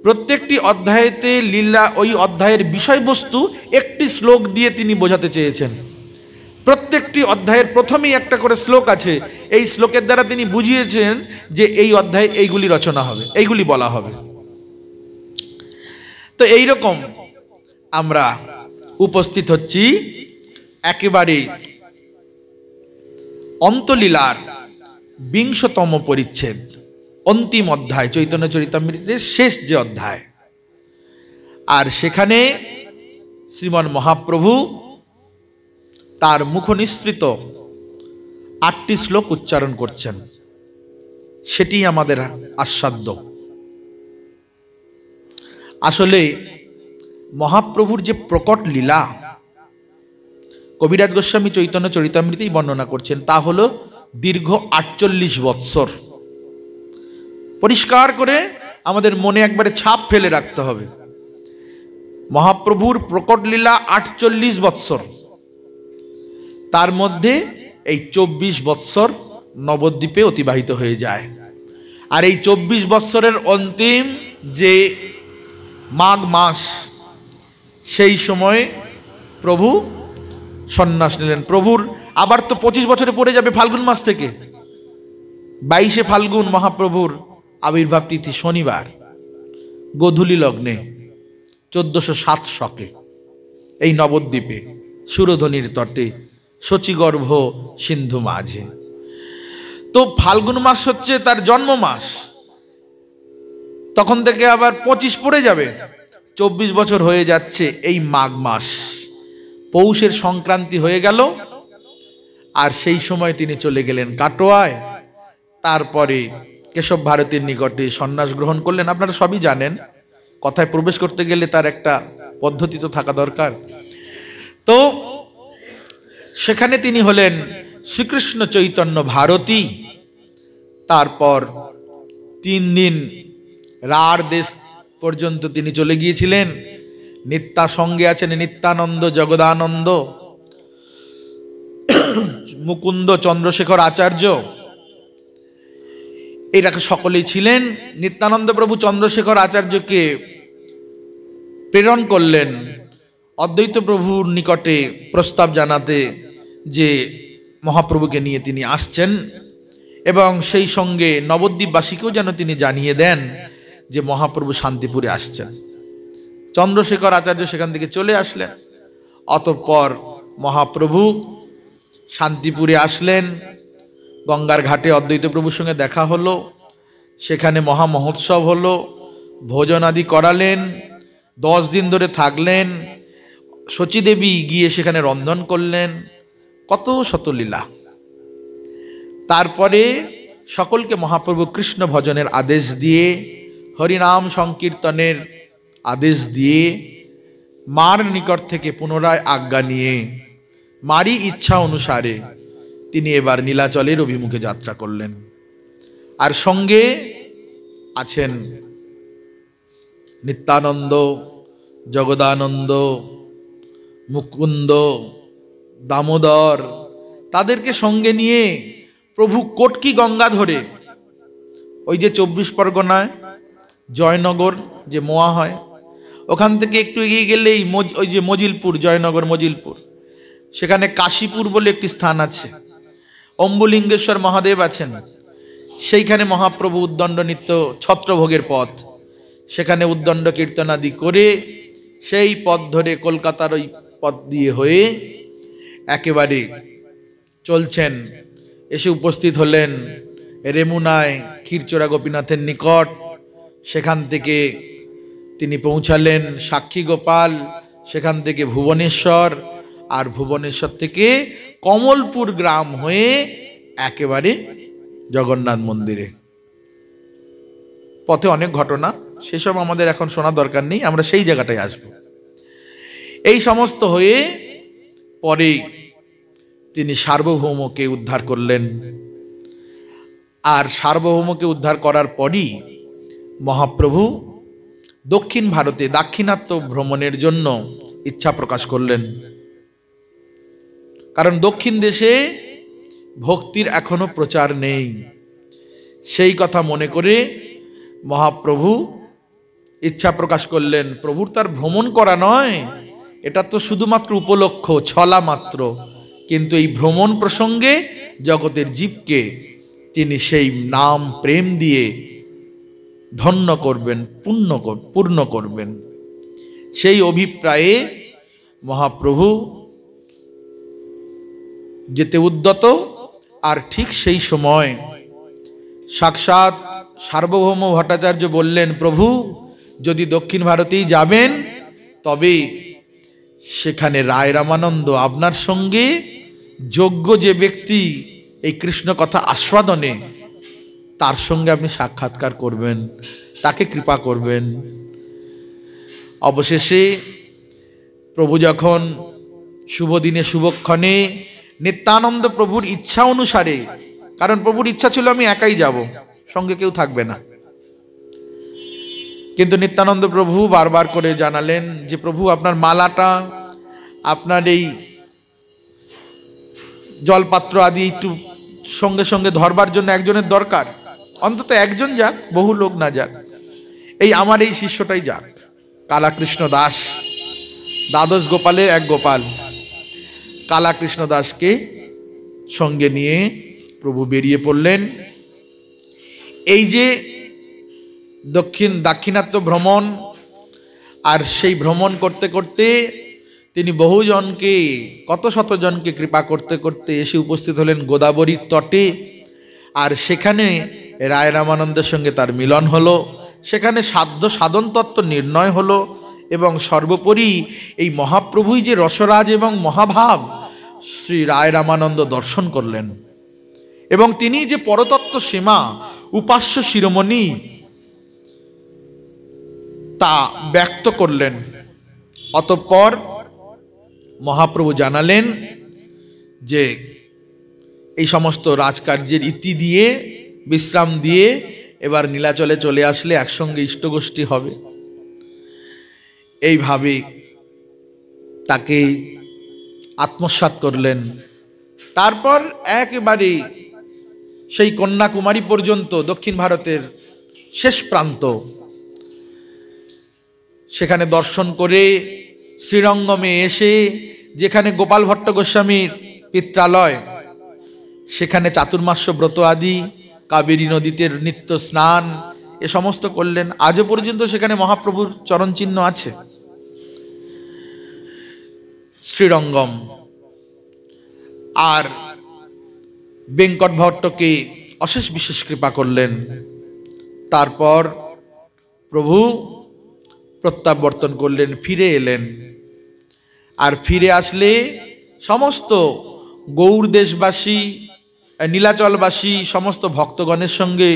প্রত্যেকটি অধ্যায়েতে লীলা ওই অধ্যায়ের বিষয়বস্তু একটি শ্লোক দিয়ে তিনি বোঝাতে চেয়েছেন প্রত্যেকটি অধ্যায়ের প্রথমেই একটা করে শ্লোক আছে এই শ্লোকের দ্বারা তিনি বুঝিয়েছেন যে এই অধ্যায়ে এইগুলি রচনা হবে এইগুলি বলা হবে তো এই রকম আমরা উপস্থিত হচ্ছি একেবারে অন্তলীলার বিংশতম পরিচ্ছেদ অন্তিম অধ্যায় চৈতন্য চরিতামৃতের শেষ যে অধ্যায় আর সেখানে শ্রীমন মহাপ্রভু তার মুখনিসৃত আটটি শ্লোক উচ্চারণ করছেন সেটি আমাদের আস্বাদ্য আসলে মহাপ্রভুর যে প্রকট লীলা কবিরাজ গোস্বামী চৈতন্য চরিতামৃতেই বর্ণনা করছেন তা হলো দীর্ঘ আটচল্লিশ বৎসর পরিষ্কার করে আমাদের মনে একবারে ছাপ ফেলে রাখতে হবে মহাপ্রভুর প্রকট লীলা আটচল্লিশ বৎসর তার মধ্যে এই চব্বিশ বৎসর নবদ্বীপে অতিবাহিত হয়ে যায় আর এই চব্বিশ বৎসরের অন্তিম যে মাঘ মাস সেই সময়ে প্রভু সন্ন্যাস নিলেন প্রভুর আবার তো পঁচিশ বছরে পড়ে যাবে ফাল্গুন মাস থেকে বাইশে ফাল্গুন মহাপ্রভুর আবির্ভাব তিথি শনিবার গোধূলি লগ্নে চোদ্দশো সাত শকে এই নবদ্বীপে সুরধনির তটে শচিগর্ভ সিন্ধু মাঝে তো ফাল্গুন মাস হচ্ছে তার জন্ম মাস তখন থেকে আবার পঁচিশ পড়ে যাবে চব্বিশ বছর হয়ে যাচ্ছে এই মাঘ মাস পৌষের সংক্রান্তি হয়ে গেল আর সেই সময় তিনি চলে গেলেন কাটোয়ায় তারপরে কেশব ভারতীর নিকটে সন্ন্যাস গ্রহণ করলেন আপনারা সবই জানেন কথায় প্রবেশ করতে গেলে তার একটা পদ্ধতি তো থাকা দরকার তো সেখানে তিনি হলেন শ্রীকৃষ্ণ চৈতন্য ভারতী তারপর তিন দিন রার দেশ পর্যন্ত তিনি চলে গিয়েছিলেন নিত্যা সঙ্গে আছেন নিত্যানন্দ জগদানন্দ মুকুন্দ চন্দ্রশেখর আচার্য এরা সকলেই ছিলেন নিত্যানন্দ প্রভু চন্দ্রশেখর আচার্যকে প্রেরণ করলেন অদ্বৈত প্রভুর নিকটে প্রস্তাব জানাতে যে মহাপ্রভুকে নিয়ে তিনি আসছেন এবং সেই সঙ্গে নবদ্বীপবাসীকেও যেন তিনি জানিয়ে দেন যে মহাপ্রভু শান্তিপুরে আসছেন চন্দ্রশেখর আচার্য সেখান থেকে চলে আসলেন অতঃপর মহাপ্রভু শান্তিপুরে আসলেন গঙ্গার ঘাটে অদ্বৈত প্রভুর সঙ্গে দেখা হলো সেখানে মহা মহোৎসব হলো ভোজন আদি করালেন দশ দিন ধরে থাকলেন শচীদেবী গিয়ে সেখানে রন্ধন করলেন কত শতলীলা তারপরে সকলকে মহাপ্রভু কৃষ্ণ ভজনের আদেশ দিয়ে হরিনাম সংকীর্তনের আদেশ দিয়ে মার নিকট থেকে পুনরায় আজ্ঞা নিয়ে মারি ইচ্ছা অনুসারে তিনি এবার নীলাচলের অভিমুখে যাত্রা করলেন আর সঙ্গে আছেন নিত্যানন্দ জগদানন্দ মুকুন্দ দামোদর তাদেরকে সঙ্গে নিয়ে প্রভু কটকি গঙ্গা ধরে ওই যে চব্বিশ পরগনায় জয়নগর যে মোয়া হয় ওখান থেকে একটু এগিয়ে গেলেই ওই যে মজিলপুর জয়নগর মজিলপুর সেখানে কাশীপুর বলে একটি স্থান আছে অম্বুলিঙ্গেশ্বর মহাদেব আছেন সেইখানে মহাপ্রভু উদ্দণ্ড নিত্য ছত্রভোগের পথ সেখানে উদ্দণ্ড কীর্তনাদি করে সেই পথ ধরে কলকাতার ওই পথ দিয়ে হয়ে একেবারে চলছেন এসে উপস্থিত হলেন রেমুনায় ক্ষীরচোরা গোপীনাথের নিকট সেখান থেকে তিনি পৌঁছালেন সাক্ষী গোপাল সেখান থেকে ভুবনেশ্বর আর ভুবনেশ্বর থেকে কমলপুর গ্রাম হয়ে একেবারে জগন্নাথ মন্দিরে পথে অনেক ঘটনা সেসব আমাদের এখন শোনা দরকার নেই আমরা সেই জায়গাটায় আসব এই সমস্ত হয়ে পরে তিনি সার্বভৌমকে উদ্ধার করলেন আর সার্বভৌমকে উদ্ধার করার পরই মহাপ্রভু দক্ষিণ ভারতে দাক্ষিণাত্য ভ্রমণের জন্য ইচ্ছা প্রকাশ করলেন কারণ দক্ষিণ দেশে ভক্তির এখনো প্রচার নেই সেই কথা মনে করে মহাপ্রভু ইচ্ছা প্রকাশ করলেন প্রভুর তার ভ্রমণ করা নয় এটা তো শুধুমাত্র উপলক্ষ ছলা মাত্র কিন্তু এই ভ্রমণ প্রসঙ্গে জগতের জীবকে তিনি সেই নাম প্রেম দিয়ে ধন্য করবেন পূর্ণ পূর্ণ করবেন সেই অভিপ্রায়ে মহাপ্রভু যেতে উদ্যত আর ঠিক সেই সময় সাক্ষাৎ সার্বভৌম ভট্টাচার্য বললেন প্রভু যদি দক্ষিণ ভারতেই যাবেন তবে সেখানে রায় রামানন্দ আপনার সঙ্গে যোগ্য যে ব্যক্তি এই কৃষ্ণ কথা আস্বাদনে তার সঙ্গে আপনি সাক্ষাৎকার করবেন তাকে কৃপা করবেন অবশেষে প্রভু যখন শুভ দিনে শুভক্ষণে নিত্যানন্দ প্রভুর ইচ্ছা অনুসারে কারণ প্রভুর ইচ্ছা ছিল আমি একাই যাব সঙ্গে কেউ থাকবে না কিন্তু নিত্যানন্দ প্রভু বারবার করে জানালেন যে প্রভু আপনার মালাটা আপনার এই জলপাত্র আদি একটু সঙ্গে সঙ্গে ধরবার জন্য একজনের দরকার অন্তত একজন যাক বহু লোক না যাক এই আমার এই শিষ্যটাই যাক কালাকৃষ্ণ দাস দ্বাদশ গোপালের এক গোপাল কালাকৃষ্ণ দাসকে সঙ্গে নিয়ে প্রভু বেরিয়ে পড়লেন এই যে দক্ষিণ দাক্ষিণাত্য ভ্রমণ আর সেই ভ্রমণ করতে করতে তিনি বহুজনকে কত শতজনকে কৃপা করতে করতে এসে উপস্থিত হলেন গোদাবরীর তটে আর সেখানে রায় রামানন্দের সঙ্গে তার মিলন হলো সেখানে সাধ্য সাধন তত্ত্ব নির্ণয় হলো এবং সর্বোপরি এই মহাপ্রভুই যে রসরাজ এবং মহাভাব শ্রী রায় রামানন্দ দর্শন করলেন এবং তিনি যে পরতত্ত্ব সীমা উপাস্য শিরোমণি তা ব্যক্ত করলেন অতঃপর মহাপ্রভু জানালেন যে এই সমস্ত রাজকার্যের ইতি দিয়ে বিশ্রাম দিয়ে এবার নীলাচলে চলে আসলে একসঙ্গে ইষ্টগোষ্ঠী হবে এইভাবে তাকে আত্মসাত করলেন তারপর একেবারে সেই কন্যাকুমারী পর্যন্ত দক্ষিণ ভারতের শেষ প্রান্ত সেখানে দর্শন করে শ্রীরঙ্গমে এসে যেখানে গোপাল ভট্ট গোস্বামীর পিত্রালয় সেখানে চাতুর্মাস্য ব্রত আদি কাবেরী নদীতে নিত্য স্নান এ সমস্ত করলেন আজও পর্যন্ত সেখানে মহাপ্রভুর চরণচিহ্ন আছে শ্রীরঙ্গম আর বেঙ্কট ভট্টকে অশেষ বিশেষ কৃপা করলেন তারপর প্রভু প্রত্যাবর্তন করলেন ফিরে এলেন আর ফিরে আসলে সমস্ত গৌর দেশবাসী নীলাচলবাসী সমস্ত ভক্তগণের সঙ্গে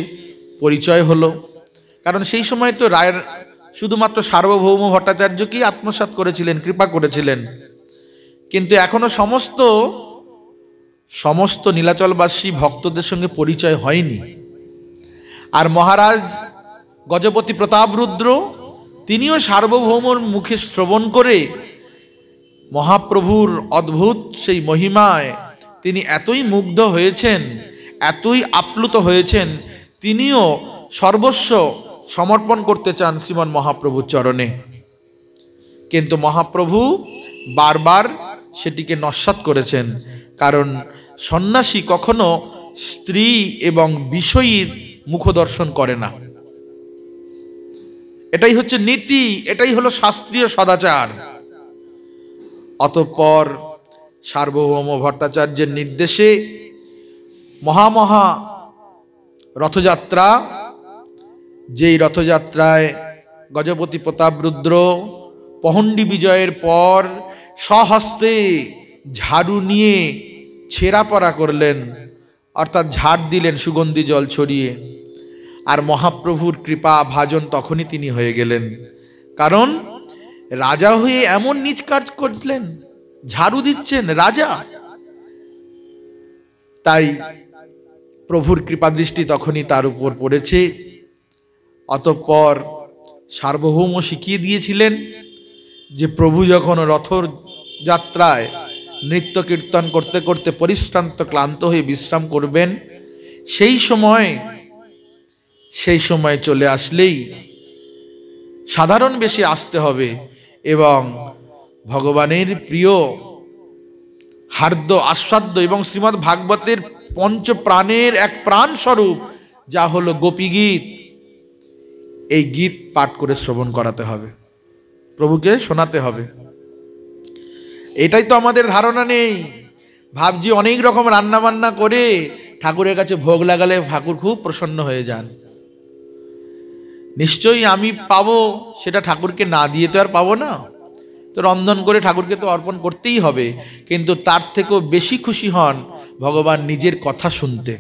পরিচয় হলো কারণ সেই সময় তো রায়ের শুধুমাত্র সার্বভৌম ভট্টাচার্যকেই আত্মসাত করেছিলেন কৃপা করেছিলেন কিন্তু এখনো সমস্ত সমস্ত নীলাচলবাসী ভক্তদের সঙ্গে পরিচয় হয়নি আর মহারাজ গজপতি প্রতাপ রুদ্র তিনিও সার্বভৌমর মুখে শ্রবণ করে মহাপ্রভুর অদ্ভুত সেই মহিমায় তিনি এতই মুগ্ধ হয়েছেন এতই আপ্লুত হয়েছেন তিনিও সর্বস্ব সমর্পণ করতে চান শ্রীমন মহাপ্রভুর চরণে কিন্তু মহাপ্রভু বারবার সেটিকে নস্বাত করেছেন কারণ সন্ন্যাসী কখনো স্ত্রী এবং বিষয়ীর মুখদর্শন করে না এটাই হচ্ছে নীতি এটাই হলো শাস্ত্রীয় সদাচার অতঃপর সার্বভৌম ভট্টাচার্যের নির্দেশে মহামহা রথযাত্রা যেই রথযাত্রায় গজপতি প্রতাপরুদ্র পহণ্ডি বিজয়ের পর সহস্তে ঝাড়ু নিয়ে ছেঁড়া পড়া করলেন অর্থাৎ ঝাড় দিলেন সুগন্ধি জল ছড়িয়ে আর মহাপ্রভুর কৃপা ভাজন তখনই তিনি হয়ে গেলেন কারণ রাজা হয়ে এমন নিজ কাজ করলেন ঝাড়ু দিচ্ছেন রাজা তাই প্রভুর কৃপা দৃষ্টি তখনই তার উপর পড়েছে অতঃপর সার্বভৌম শিখিয়ে দিয়েছিলেন যে প্রভু যখন রথর যাত্রায় নৃত্য কীর্তন করতে করতে পরিশ্রান্ত ক্লান্ত হয়ে বিশ্রাম করবেন সেই সময় সেই সময় চলে আসলেই সাধারণ বেশি আসতে হবে এবং ভগবানের প্রিয় হার্দ্য আস্বাদ্য এবং শ্রীমৎ ভাগবতের পঞ্চ প্রাণের এক প্রাণ স্বরূপ যা হলো গোপী গীত এই গীত পাঠ করে শ্রবণ করাতে হবে প্রভুকে শোনাতে হবে এটাই তো আমাদের ধারণা নেই ভাবছি অনেক রকম রান্নাবান্না করে ঠাকুরের কাছে ভোগ লাগালে ঠাকুর খুব প্রসন্ন হয়ে যান নিশ্চয়ই আমি পাবো সেটা ঠাকুরকে না দিয়ে তো আর পাবো না তো রন্ধন করে ঠাকুরকে তো অর্পণ করতেই হবে কিন্তু তার থেকেও বেশি খুশি হন ভগবান নিজের কথা শুনতে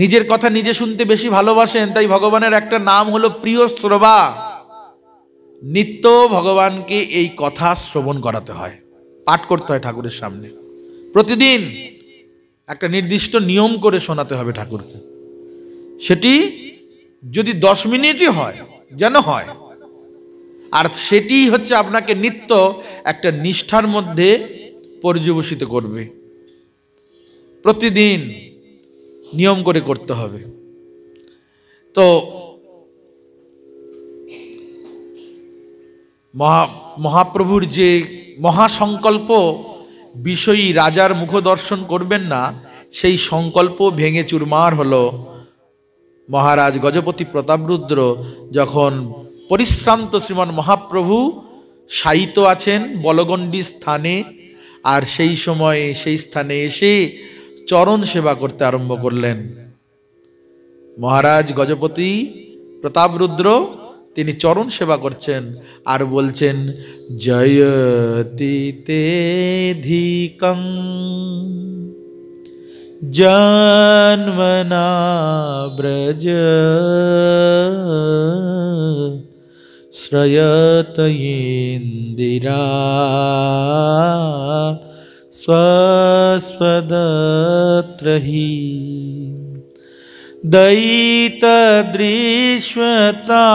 নিজের কথা নিজে শুনতে বেশি ভালোবাসেন তাই ভগবানের একটা নাম হলো প্রিয় শ্রবা নিত্য ভগবানকে এই কথা শ্রবণ করাতে হয় পাঠ করতে হয় ঠাকুরের সামনে প্রতিদিন একটা নির্দিষ্ট নিয়ম করে শোনাতে হবে ঠাকুরকে সেটি যদি দশ মিনিটই হয় যেন হয় আর সেটি হচ্ছে আপনাকে নিত্য একটা নিষ্ঠার মধ্যে পর্যবসিত করবে প্রতিদিন নিয়ম করে করতে হবে তো মহা মহাপ্রভুর যে মহাসংকল্প বিষয়ী রাজার মুখ দর্শন করবেন না সেই সংকল্প ভেঙে চুরমার হল মহারাজ গজপতি প্রতাপরুদ্র যখন পরিশ্রান্ত শ্রীমান মহাপ্রভু সায়িত আছেন বলগণ্ডী স্থানে আর সেই সময়ে সেই স্থানে এসে চরণ সেবা করতে আরম্ভ করলেন মহারাজ গজপতি প্রতাপরুদ্র তিনি চরণ সেবা করছেন আর বলছেন জয়তিতে ধিকং জন্মনা ব্রজ श्रयत इन्दिरा स्वस्वदत्र दयितदृश्वता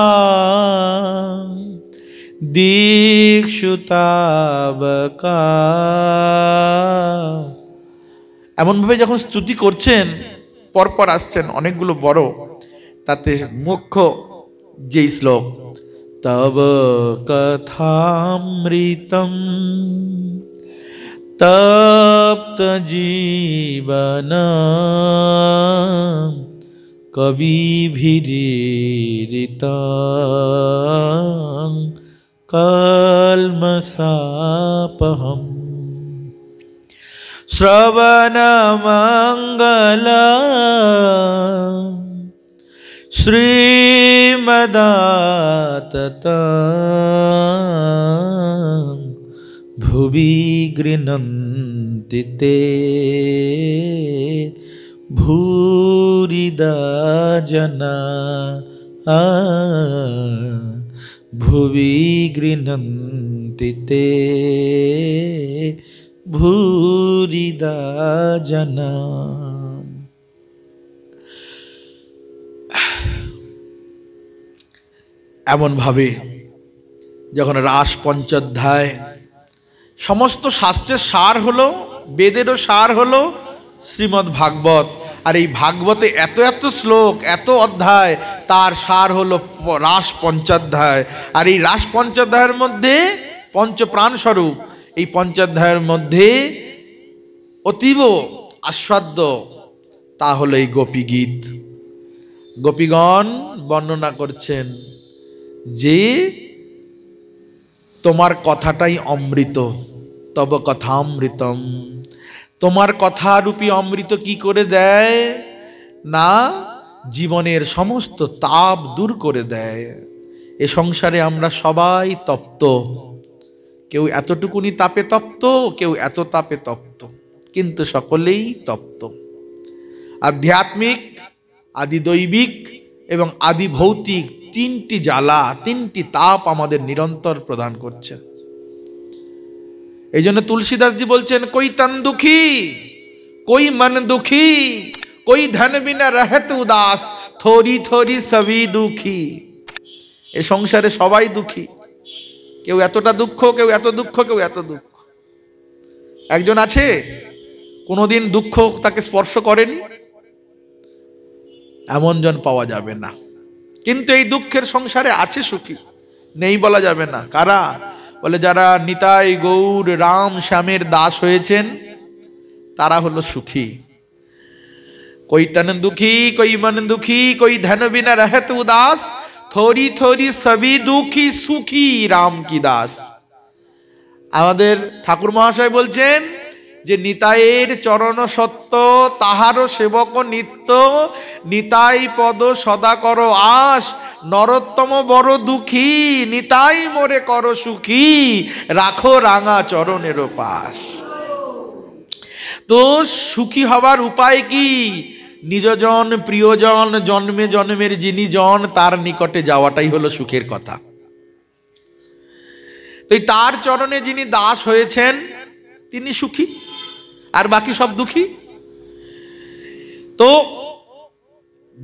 দীক্ষুতাবকা এমনভাবে যখন স্তুতি করছেন পরপর আসছেন অনেকগুলো বড় তাতে মুখ্য যেই শ্লোক तव कथामृतम् कलम कविभिरीरिता श्रवण मंगला श्रीमदात भुवि गृह्णन्ति ते भूरिदा जना भुवि गृह्णन्ति ते जना এমনভাবে যখন রাস পঞ্চাধ্যায় সমস্ত শাস্ত্রের সার হলো বেদেরও সার হলো শ্রীমদ্ ভাগবত আর এই ভাগবতে এত এত শ্লোক এত অধ্যায় তার সার হলো রাস পঞ্চাধ্যায় আর এই রাস পঞ্চাধ্যায়ের মধ্যে পঞ্চপ্রাণস্বরূপ এই পঞ্চাধ্যায়ের মধ্যে অতীব আস্বাদ্য তা হলো এই গোপী গীত গোপীগণ বর্ণনা করছেন যে তোমার কথাটাই অমৃত তব কথা অমৃতম তোমার কথারূপী অমৃত কি করে দেয় না জীবনের সমস্ত তাপ দূর করে দেয় এ সংসারে আমরা সবাই তপ্ত কেউ এতটুকুনি তাপে তপ্ত কেউ এত তাপে তপ্ত কিন্তু সকলেই তপ্ত আধ্যাত্মিক আদি দৈবিক এবং আদি ভৌতিক তিনটি জ্বালা তিনটি তাপ আমাদের নিরন্তর প্রদান করছেন এই জন্য তুলসীদাসজি বলছেন কই তন দুঃখী কই মন দুঃখী কই ধন বিনা রহত উদাস থরি থরি সবই দুঃখী এ সংসারে সবাই দুঃখী কেউ এতটা দুঃখ কেউ এত দুঃখ কেউ এত দুঃখ একজন আছে কোনোদিন দুঃখ তাকে স্পর্শ করেনি এমন জন পাওয়া যাবে না কিন্তু এই দুঃখের সংসারে আছে সুখী নেই বলা যাবে না কারা বলে যারা নিতাই গৌর রাম শ্যামের দাস হয়েছেন তারা হলো সুখী কই তন দুঃখী কই মন দুঃখী কই ধন বিনা রহত উদাস থোরি থোরি সবি দুঃখী সুখী রাম কি দাস আমাদের ঠাকুর মহাশয় বলছেন যে নিতাইয়ের চরণ সত্য তাহারও সেবক নিত্য নিতাই পদ সদা কর আস নরোত্তম বড় দুঃখী নিতাই মোরে কর সুখী রাখো রাঙা চরণেরও পাশ তো সুখী হবার উপায় কি নিজজন প্রিয়জন জন্মে জন্মের যিনি জন তার নিকটে যাওয়াটাই হলো সুখের কথা তো তার চরণে যিনি দাস হয়েছেন তিনি সুখী আর বাকি সব দুঃখী তো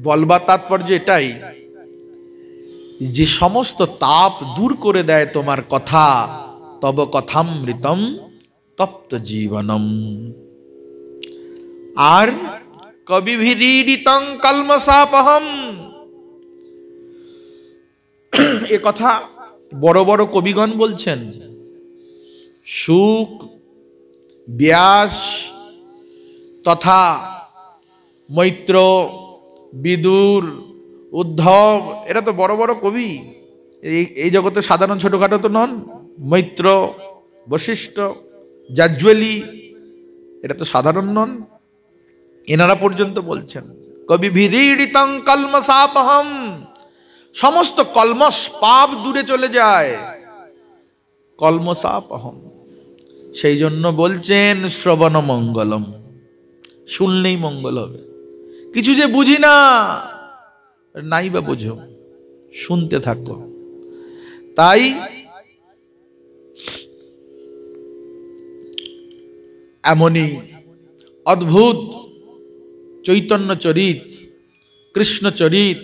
বলবার তাৎপর্য এটাই যে সমস্ত তাপ দূর করে দেয় তোমার কথা তব কথামৃতম তপ্ত জীবনম আর কবিভিদীড়িতং কলমসাপহম এ কথা বড় বড় কবিগণ বলছেন সুখ ব্যাস তথা মৈত্র বিদুর উদ্ধব এরা তো বড় বড় কবি এই এই জগতে সাধারণ ছোটোখাটো তো নন মৈত্র বশিষ্ঠ জাজুয়ালি এটা তো সাধারণ নন এনারা পর্যন্ত বলছেন কবি ভিড়িতং কলমসাপহম সমস্ত কলমস পাপ দূরে চলে যায় কলমসাপহম সেই জন্য বলছেন শ্রবণ মঙ্গলম শুনলেই মঙ্গল হবে কিছু যে বুঝি না নাই বা বোঝো শুনতে থাকো তাই এমনই অদ্ভুত চৈতন্য চরিত কৃষ্ণ চরিত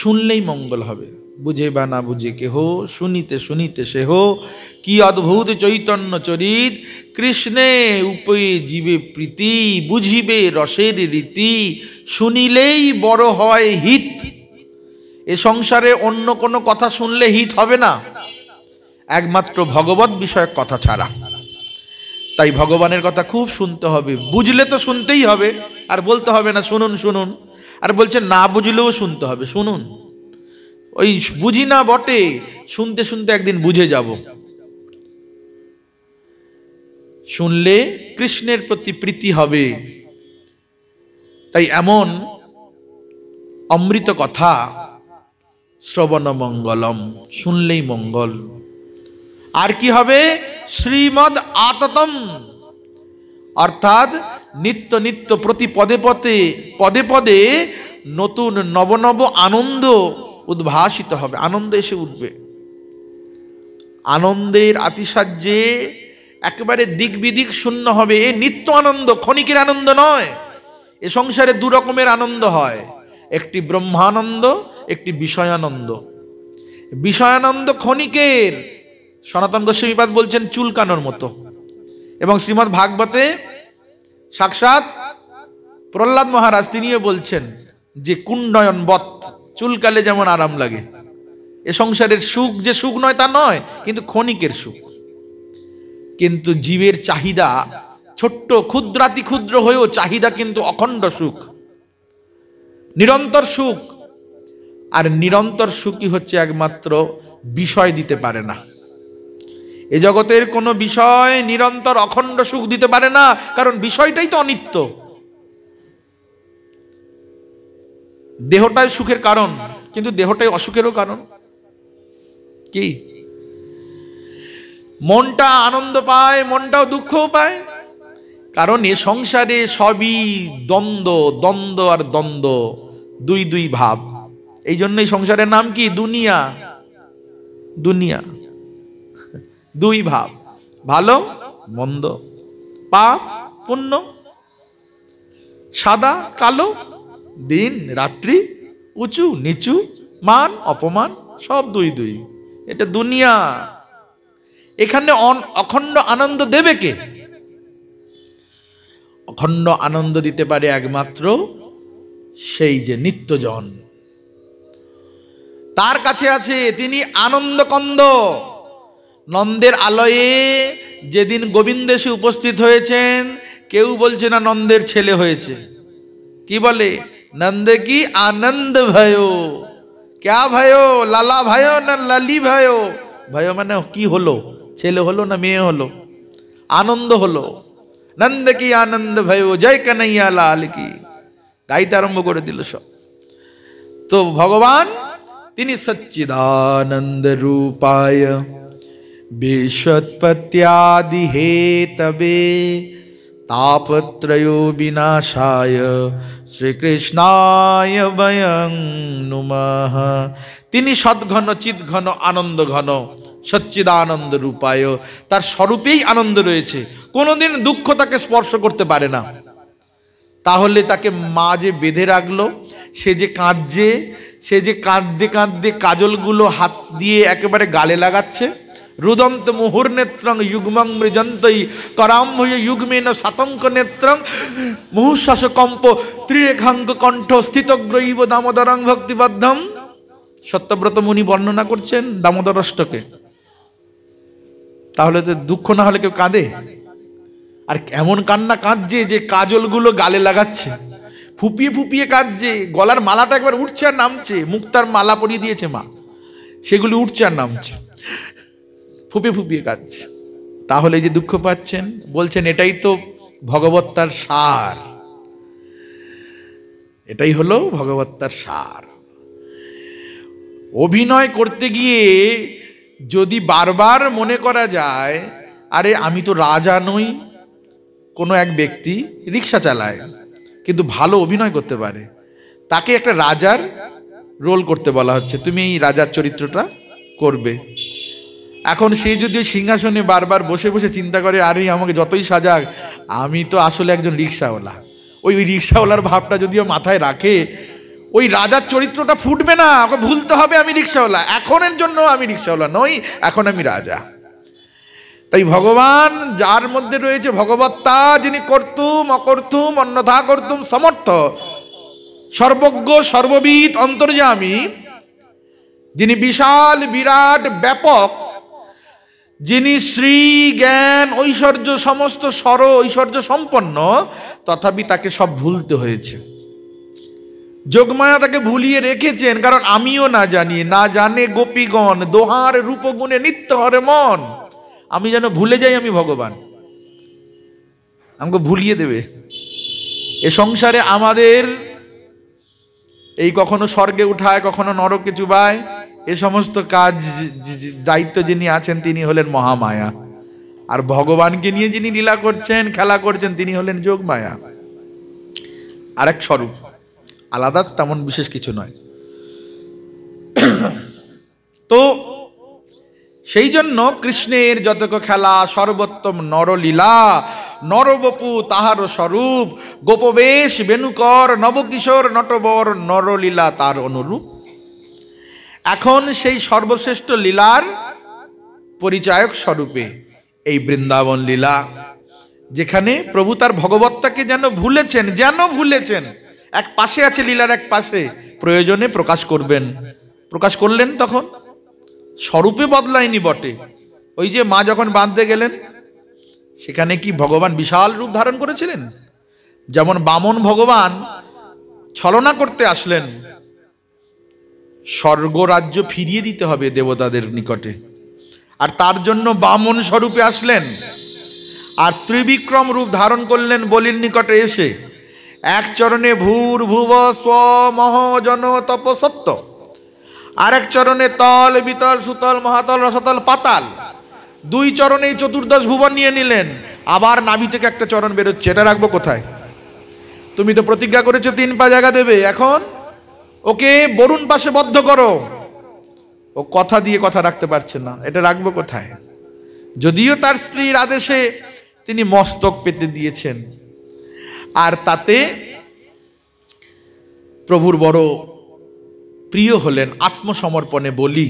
শুনলেই মঙ্গল হবে বুঝে বা না বুঝে কেহ শুনিতে শুনিতে সেহ কি অদ্ভুত চৈতন্য চরিত কৃষ্ণে উপয়ে জীবে প্রীতি বুঝিবে রসের রীতি শুনিলেই বড় হয় হিত এ সংসারে অন্য কোনো কথা শুনলে হিত হবে না একমাত্র ভগবত বিষয়ক কথা ছাড়া তাই ভগবানের কথা খুব শুনতে হবে বুঝলে তো শুনতেই হবে আর বলতে হবে না শুনুন শুনুন আর বলছে না বুঝলেও শুনতে হবে শুনুন ওই বুঝি না বটে শুনতে শুনতে একদিন বুঝে যাব শুনলে কৃষ্ণের প্রতি প্রীতি হবে তাই এমন অমৃত কথা শ্রবণ মঙ্গলম শুনলেই মঙ্গল আর কি হবে শ্রীমদ আততম অর্থাৎ নিত্য নিত্য প্রতি পদে পদে পদে পদে নতুন নবনব আনন্দ উদ্ভাসিত হবে আনন্দ এসে উঠবে আনন্দের আতিশাহ্যে একেবারে দিক বিদিক শূন্য হবে এ নিত্য আনন্দ ক্ষণিকের আনন্দ নয় এ সংসারে দু রকমের আনন্দ হয় একটি ব্রহ্মানন্দ একটি বিষয়ানন্দ বিষয়ানন্দ ক্ষণিকের সনাতন গোস্বামীপাদ বলছেন চুলকানোর মতো এবং শ্রীমৎ ভাগবতে সাক্ষাৎ প্রহ্লাদ মহারাজ তিনিও বলছেন যে কুণ্ডয়ন বধ চুলকালে যেমন আরাম লাগে এ সংসারের সুখ যে সুখ নয় তা নয় কিন্তু ক্ষণিকের সুখ কিন্তু জীবের চাহিদা ছোট্ট ক্ষুদ্রাতি ক্ষুদ্র হয়েও চাহিদা কিন্তু অখণ্ড সুখ নিরন্তর সুখ আর নিরন্তর সুখই হচ্ছে একমাত্র বিষয় দিতে পারে না এ জগতের কোনো বিষয় নিরন্তর অখণ্ড সুখ দিতে পারে না কারণ বিষয়টাই তো অনিত্য দেহটাই সুখের কারণ কিন্তু দেহটাই অসুখেরও কারণ কি মনটা আনন্দ পায় মনটাও দুঃখও পায় কারণ এ সংসারে সবই দ্বন্দ্ব দ্বন্দ্ব আর দ্বন্দ্ব দুই দুই ভাব এই জন্যই সংসারের নাম কি দুনিয়া দুনিয়া দুই ভাব ভালো মন্দ পাপ পুণ্য সাদা কালো দিন রাত্রি উঁচু নিচু মান অপমান সব দুই দুই এটা দুনিয়া এখানে অখণ্ড আনন্দ দেবে কে অখণ্ড আনন্দ দিতে পারে একমাত্র সেই যে নিত্যজন তার কাছে আছে তিনি আনন্দকন্দ নন্দের আলয়ে যেদিন গোবিন্দ উপস্থিত হয়েছেন কেউ বলছে না নন্দের ছেলে হয়েছে কি বলে নন্দ কি আনন্দ भयो ক্যা भयो লালা भयो না লালি भयो भयो মানে কি হলো ছেলে হলো না মেয়ে হলো আনন্দ হলো নন্দ কি আনন্দ भयो জয় কনৈয়া লাল কি গাইতে আরম্ভ করে দিল সব তো ভগবান তিনি সচ্চিদানন্দ রূপায় বিশ্বৎপত্যাদি হে তবে তাপত্রয় বিনাশায় শ্রীকৃষ্ণায় বয়ং নুম তিনি সদ্ঘন চিৎঘন আনন্দ ঘন সচ্চিদানন্দ রূপায় তার স্বরূপেই আনন্দ রয়েছে কোনোদিন দুঃখ তাকে স্পর্শ করতে পারে না তাহলে তাকে মা যে বেঁধে রাখলো সে যে কাঁদছে সে যে কাঁদতে কাঁদতে কাজলগুলো হাত দিয়ে একেবারে গালে লাগাচ্ছে রুদন্ত নেত্রং যুগ্মং মৃজন্তই করাম্ভয় যুগ্মেন সাতঙ্ক নেত্রং মুহুশ্বাস কম্প ত্রিরেখাঙ্ক কণ্ঠ স্থিতগ্রৈব দামোদরং ভক্তিবদ্ধম সত্যব্রত মুনি বর্ণনা করছেন দামোদরষ্টকে তাহলে তো দুঃখ না হলে কেউ কাঁদে আর এমন কান্না কাঁদছে যে কাজলগুলো গালে লাগাচ্ছে ফুপিয়ে ফুপিয়ে কাঁদছে গলার মালাটা একবার উঠছে আর নামছে মুক্তার মালা পরিয়ে দিয়েছে মা সেগুলি উঠছে আর নামছে ফুপিয়ে ফুপিয়ে কাঁদছে তাহলে যে দুঃখ পাচ্ছেন বলছেন এটাই তো ভগবত্তার সার এটাই হলো ভগবত্তার সার অভিনয় করতে গিয়ে যদি বারবার মনে করা যায় আরে আমি তো রাজা নই কোনো এক ব্যক্তি রিক্সা চালায় কিন্তু ভালো অভিনয় করতে পারে তাকে একটা রাজার রোল করতে বলা হচ্ছে তুমি এই রাজার চরিত্রটা করবে এখন সে যদি সিংহাসনে বারবার বসে বসে চিন্তা করে আরে আমাকে যতই সাজাক আমি তো আসলে একজন রিক্সাওয়ালা ওই ওই রিক্সাওয়ালার ভাবটা যদিও মাথায় রাখে ওই রাজার চরিত্রটা ফুটবে না ওকে ভুলতে হবে আমি রিক্সাওয়ালা এখনের জন্য আমি রিক্সাওয়ালা নই এখন আমি রাজা তাই ভগবান যার মধ্যে রয়েছে ভগবত্তা যিনি কর্তুম অকর্তুম অন্যথা কর্তুম সমর্থ সর্বজ্ঞ সর্ববিদ অন্তর্যামী যিনি বিশাল বিরাট ব্যাপক যিনি শ্রী জ্ঞান ঐশ্বর্য সমস্ত স্বর ঐশ্বর্য সম্পন্ন তথাপি তাকে সব ভুলতে হয়েছে যোগমায়া তাকে ভুলিয়ে রেখেছেন কারণ আমিও না জানি না জানে গোপীগণ দোহার রূপগুণে নিত্য হরে মন আমি যেন ভুলে যাই আমি ভগবান আমাকে ভুলিয়ে দেবে এ সংসারে আমাদের এই কখনো স্বর্গে উঠায় কখনো নরকে চুবায় এ সমস্ত কাজ দায়িত্ব যিনি আছেন তিনি হলেন মহামায়া আর ভগবানকে নিয়ে যিনি লীলা করছেন খেলা করছেন তিনি হলেন যোগমায়া আর এক স্বরূপ আলাদা তেমন বিশেষ কিছু নয় তো সেই জন্য কৃষ্ণের যতক খেলা সর্বোত্তম নরলীলা নরবপু তাহার স্বরূপ গোপবেশ বেণুকর নবকিশোর নটবর নরলীলা তার অনুরূপ এখন সেই সর্বশ্রেষ্ঠ লীলার পরিচায়ক স্বরূপে এই বৃন্দাবন লীলা যেখানে প্রভু তার ভগবত্তাকে যেন ভুলেছেন যেন ভুলেছেন এক পাশে আছে লীলার এক পাশে প্রয়োজনে প্রকাশ করবেন প্রকাশ করলেন তখন স্বরূপে বদলায়নি বটে ওই যে মা যখন বাঁধতে গেলেন সেখানে কি ভগবান বিশাল রূপ ধারণ করেছিলেন যেমন বামন ভগবান ছলনা করতে আসলেন স্বর্গরাজ্য ফিরিয়ে দিতে হবে দেবতাদের নিকটে আর তার জন্য বামন স্বরূপে আসলেন আর ত্রিবিক্রম রূপ ধারণ করলেন বলির নিকটে এসে এক চরণে ভূর ভুব স্বমহ জন তপ সত্য আর এক চরণে তল বিতল সুতল মহাতল রসতল পাতাল দুই চরণেই চতুর্দশ ভুবন নিয়ে নিলেন আবার নাভি থেকে একটা চরণ বেরোচ্ছে এটা রাখবো কোথায় তুমি তো প্রতিজ্ঞা করেছো তিন পা জায়গা দেবে এখন ওকে বরুণ পাশে বদ্ধ করো ও কথা দিয়ে কথা রাখতে পারছে না এটা রাখবো কোথায় যদিও তার স্ত্রীর আদেশে তিনি মস্তক পেতে দিয়েছেন আর তাতে প্রভুর বড় প্রিয় হলেন আত্মসমর্পণে বলি